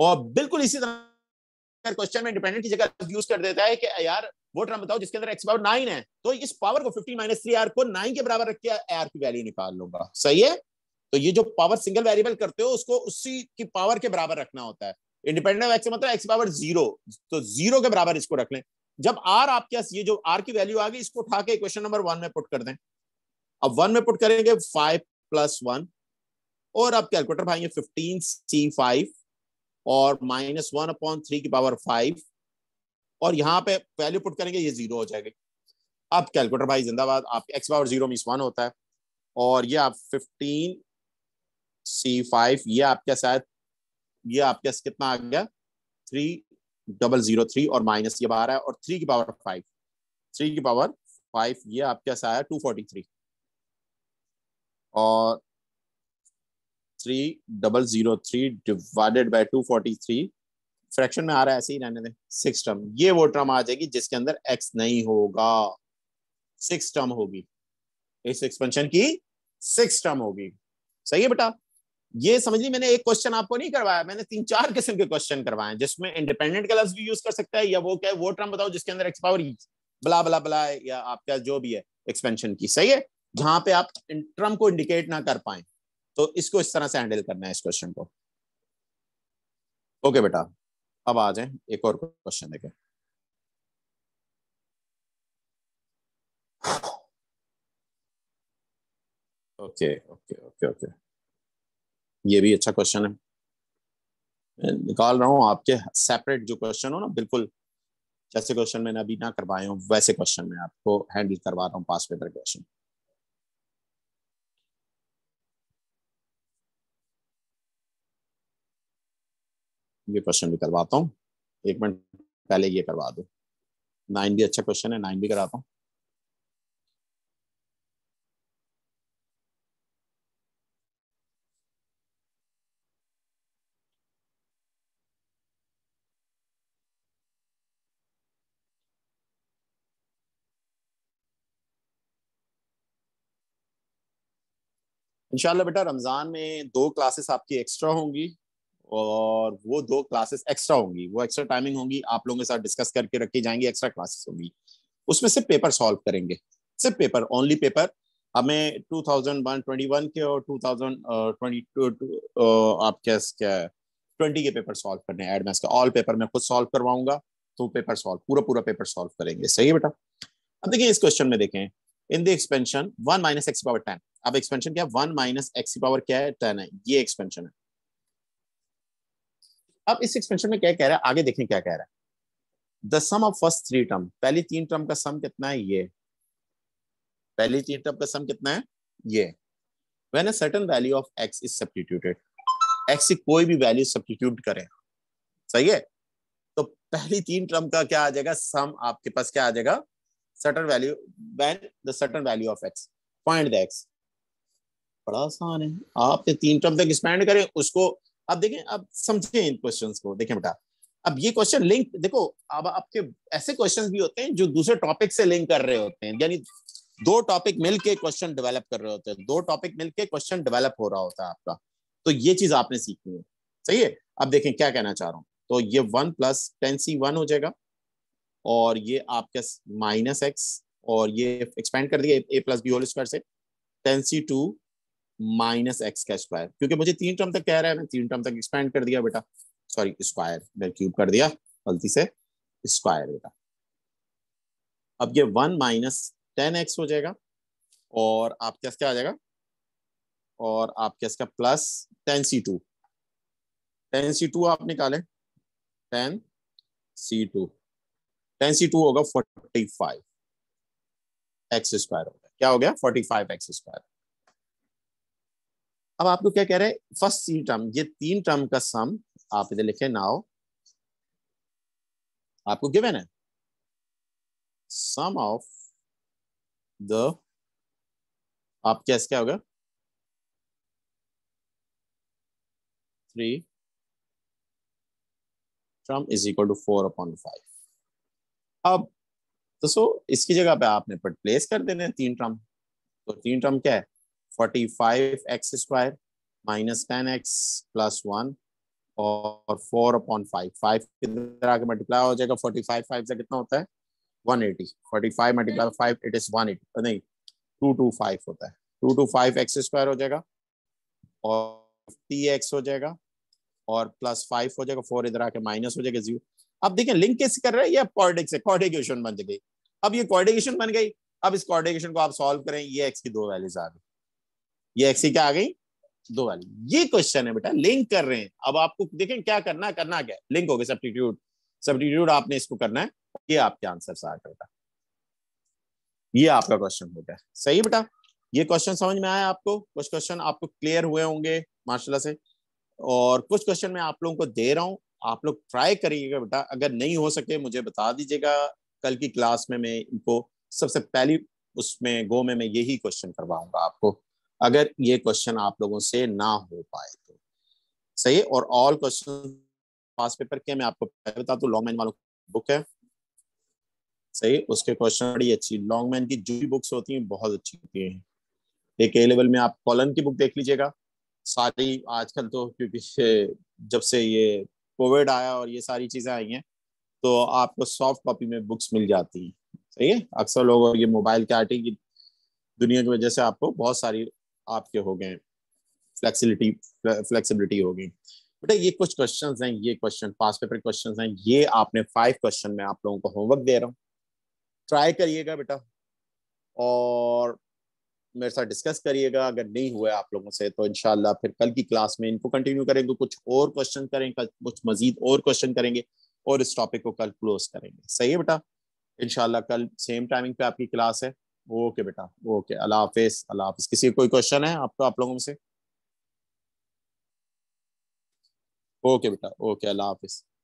और बिल्कुल इसी तरह क्वेश्चन में डिपेंडेंट की जगह यूज कर देता है कि यार वो टर्म बताओ जिसके अंदर एक्स पावर नाइन है तो इस पावर को फिफ्टीन माइनस थ्री आर को नाइन के बराबर रख के आर की वैल्यू निकाल लूंगा सही है तो ये जो पावर सिंगल वेरिएबल करते हो उसको उसी की पावर के बराबर रखना होता है इंडिपेंडेंट एक्स मतलब एक्स पावर जीरो तो जीरो के बराबर इसको रख लें जब आर आपके पास ये जो आर की वैल्यू आ गई इसको उठा के इक्वेशन नंबर वन में पुट कर दें अब वन में पुट करेंगे फाइव प्लस वन और अब कैलकुलेटर भाई फिफ्टीन सी फाइव और माइनस वन अपॉन थ्री की पावर फाइव और यहाँ पे वैल्यू पुट करेंगे ये जीरो हो जाएगा अब कैलकुलेटर भाई जिंदाबाद आप x power zero means one होता है और ये आप फिफ्टीन सी फाइव ये आपके शायद ये आपके कितना आ गया थ्री डबल जीरो थ्री और माइनस ये बारह है और थ्री की पावर फाइव थ्री की पावर फाइव ये आपके आया टू फोर्टी थ्री और three double zero three divided by two forty three fraction में आ रहा है ऐसे ही रहने दें सिक्स टर्म ये वो टर्म आ जाएगी जिसके अंदर एक्स नहीं होगा सिक्स टर्म होगी इस एक्सपेंशन की सिक्स टर्म होगी सही है बेटा ये समझ ली मैंने एक क्वेश्चन आपको नहीं करवाया मैंने तीन चार किस्म के क्वेश्चन करवाए जिसमें इंडिपेंडेंट का लफ्ज भी यूज कर सकता है या वो क्या वो टर्म बताओ जिसके अंदर एक्स पावर बला बला बला या आपका जो भी है एक्सपेंशन की सही है जहां पे आप टर्म को इंडिकेट ना कर पाए तो इसको इस तरह से हैंडल करना है इस क्वेश्चन को ओके बेटा अब आ जाए एक और क्वेश्चन देखें ओके ओके ओके ओके ये भी अच्छा क्वेश्चन है मैं निकाल रहा हूँ आपके सेपरेट जो क्वेश्चन हो ना बिल्कुल जैसे क्वेश्चन मैंने अभी ना करवाए हूँ वैसे क्वेश्चन मैं आपको हैंडल करवा रहा हूँ पास पेपर क्वेश्चन ये क्वेश्चन भी करवाता हूँ एक मिनट पहले ये करवा दो नाइन भी अच्छा क्वेश्चन है नाइन भी कराता हूँ इंशाल्लाह बेटा रमज़ान में दो क्लासेस आपकी एक्स्ट्रा होंगी और वो दो क्लासेस एक्स्ट्रा होंगी वो एक्स्ट्रा टाइमिंग होंगी आप लोगों के साथ डिस्कस करके रखी जाएंगी एक्स्ट्रा क्लासेस होंगी उसमें सिर्फ पेपर सॉल्व करेंगे सिर्फ पेपर ओनली पेपर हमें 2021 के और 2022 uh, uh, आप क्या क्या ट्वेंटी के पेपर सॉल्व करने हैं एडमेंस का ऑल पेपर मैं खुद सॉल्व करवाऊंगा तो पेपर सॉल्व पूरा पूरा पेपर सॉल्व करेंगे सही है बेटा अब देखिए इस क्वेश्चन में देखें in the expansion one minus x power ten अब एक्सपेंशन क्या वन माइनस एक्स पावर क्या है टेन है ये एक्सपेंशन है अब इस एक्सपेंशन में क्या कह रहा है आगे देखें क्या कह रहा है the sum of first three term पहली तीन टर्म का सम कितना है ये पहली तीन टर्म का सम कितना है ये when a certain value of x is substituted x की कोई भी वैल्यू सब्सटीट्यूट करें सही है तो पहली तीन टर्म का क्या आ जाएगा सम आपके पास क्या आ जाएगा certain value when the certain value of x find the x बड़ा आसान है आप तीन टर्म तक एक्सपेंड करें उसको अब देखें अब समझें इन क्वेश्चन को देखें बेटा अब ये क्वेश्चन लिंक देखो अब आपके ऐसे क्वेश्चन भी होते हैं जो दूसरे टॉपिक से लिंक कर रहे होते हैं यानी दो टॉपिक मिलके क्वेश्चन डेवलप कर रहे होते हैं दो टॉपिक मिलके क्वेश्चन डेवलप हो रहा होता है आपका तो ये चीज आपने सीखनी है सही है अब देखें क्या कहना चाह रहा हूँ तो ये one plus ten c one हो जाएगा और ये आपके माइनस एक्स और ये एक्सपेंड कर दिया a plus b whole square से ten c two minus x का स्क्वायर क्योंकि मुझे तीन टर्म तक कह रहा है मैं तीन टर्म तक एक्सपेंड कर दिया बेटा सॉरी स्क्वायर मैं क्यूब कर दिया गलती से स्क्वायर बेटा अब ये वन माइनस टेन एक्स हो जाएगा और आपके क्या आ जाएगा और आपके इसका plus ten c two ten c two आप निकाले ten c two ten c two होगा फोर्टी फाइव एक्स स्क्वायर हो गया क्या हो गया फोर्टी फाइव एक्स स्क्वायर अब आपको क्या कह रहे हैं फर्स्ट तीन टर्म ये तीन टर्म का सम आप इधर लिखे नाउ आपको गिवन है सम ऑफ द आप कैस क्या होगा three term is equal to four upon five अब तो सो इसकी जगह पे आपने प्लेस कर देने तीन टर्म तो तीन टर्म क्या है 45x square minus 10x plus 1 और फोर अपॉन 5 फाइव इधर आके मल्टीप्लाई हो जाएगा फोर्टी फाइव से कितना होता है one eighty multiply five it is one नहीं टू होता है टू टू हो जाएगा और हो जाएगा और प्लस फाइव हो जाएगा फोर इधर आके माइनस हो जाएगा जीरो अब देखिए लिंक कैसे कर रहे हैं ये कॉर्डिक से कॉर्डिकेशन बन गई अब ये कॉर्डिकेशन बन गई अब इस कॉर्डिकेशन को आप सॉल्व करें ये एक्स की दो वैल्यूज आ गई ये एक्सी e क्या आ गई दो वाली ये क्वेश्चन है बेटा लिंक कर रहे हैं अब आपको देखें क्या करना है करना क्या लिंक हो गए सब्टीट्यूट सब्टीट्यूट आपने इसको करना है ये आपके आंसर से गए बेटा ये आपका क्वेश्चन हो गया सही बेटा ये क्वेश्चन समझ में आया आपको कुछ क्वेश्चन आपको क्लियर हुए होंगे माशाल्लाह से और कुछ क्वेश्चन मैं आप लोगों को दे रहा हूँ आप लोग ट्राई करिएगा बेटा अगर नहीं हो सके मुझे बता दीजिएगा कल की क्लास में मैं इनको सबसे पहली उसमें गो में मैं यही क्वेश्चन करवाऊंगा आपको अगर ये क्वेश्चन आप लोगों से ना हो पाए तो सही और ऑल क्वेश्चन पास पेपर के मैं आपको बता दू लॉन्गमैन वालों की बुक है सही उसके क्वेश्चन बड़ी अच्छी लॉन्गमैन की जो भी बुक्स होती हैं बहुत अच्छी होती है एक ए लेवल में आप कॉलन की बुक देख लीजिएगा सारी आजकल तो क्योंकि जब से ये कोविड आया और ये सारी चीज़ें आई हैं तो आपको सॉफ्ट कॉपी में बुक्स मिल जाती हैं सही है अक्सर लोग ये मोबाइल के आर्टिंग की दुनिया की वजह से आपको बहुत सारी आपके हो गए फ्लेक्सिबिलिटी फ्लेक्सिबिलिटी हो गई बेटा ये कुछ क्वेश्चन हैं ये क्वेश्चन पास पेपर क्वेश्चन हैं ये आपने फाइव क्वेश्चन में आप लोगों को होमवर्क दे रहा हूँ ट्राई करिएगा बेटा और मेरे साथ डिस्कस करिएगा अगर नहीं हुआ आप लोगों से तो इनशाला फिर कल की क्लास में इनको कंटिन्यू करेंगे कुछ और क्वेश्चन करें कल कुछ मजीद और क्वेश्चन करेंगे और इस टॉपिक को कल क्लोज करेंगे सही है बेटा इनशाला कल सेम टाइमिंग पे आपकी क्लास है ओके बेटा ओके अल्लाह हाफिज अल्लाह हाफिज किसी कोई क्वेश्चन है आपका आप लोगों से ओके बेटा ओके अल्लाह हाफिज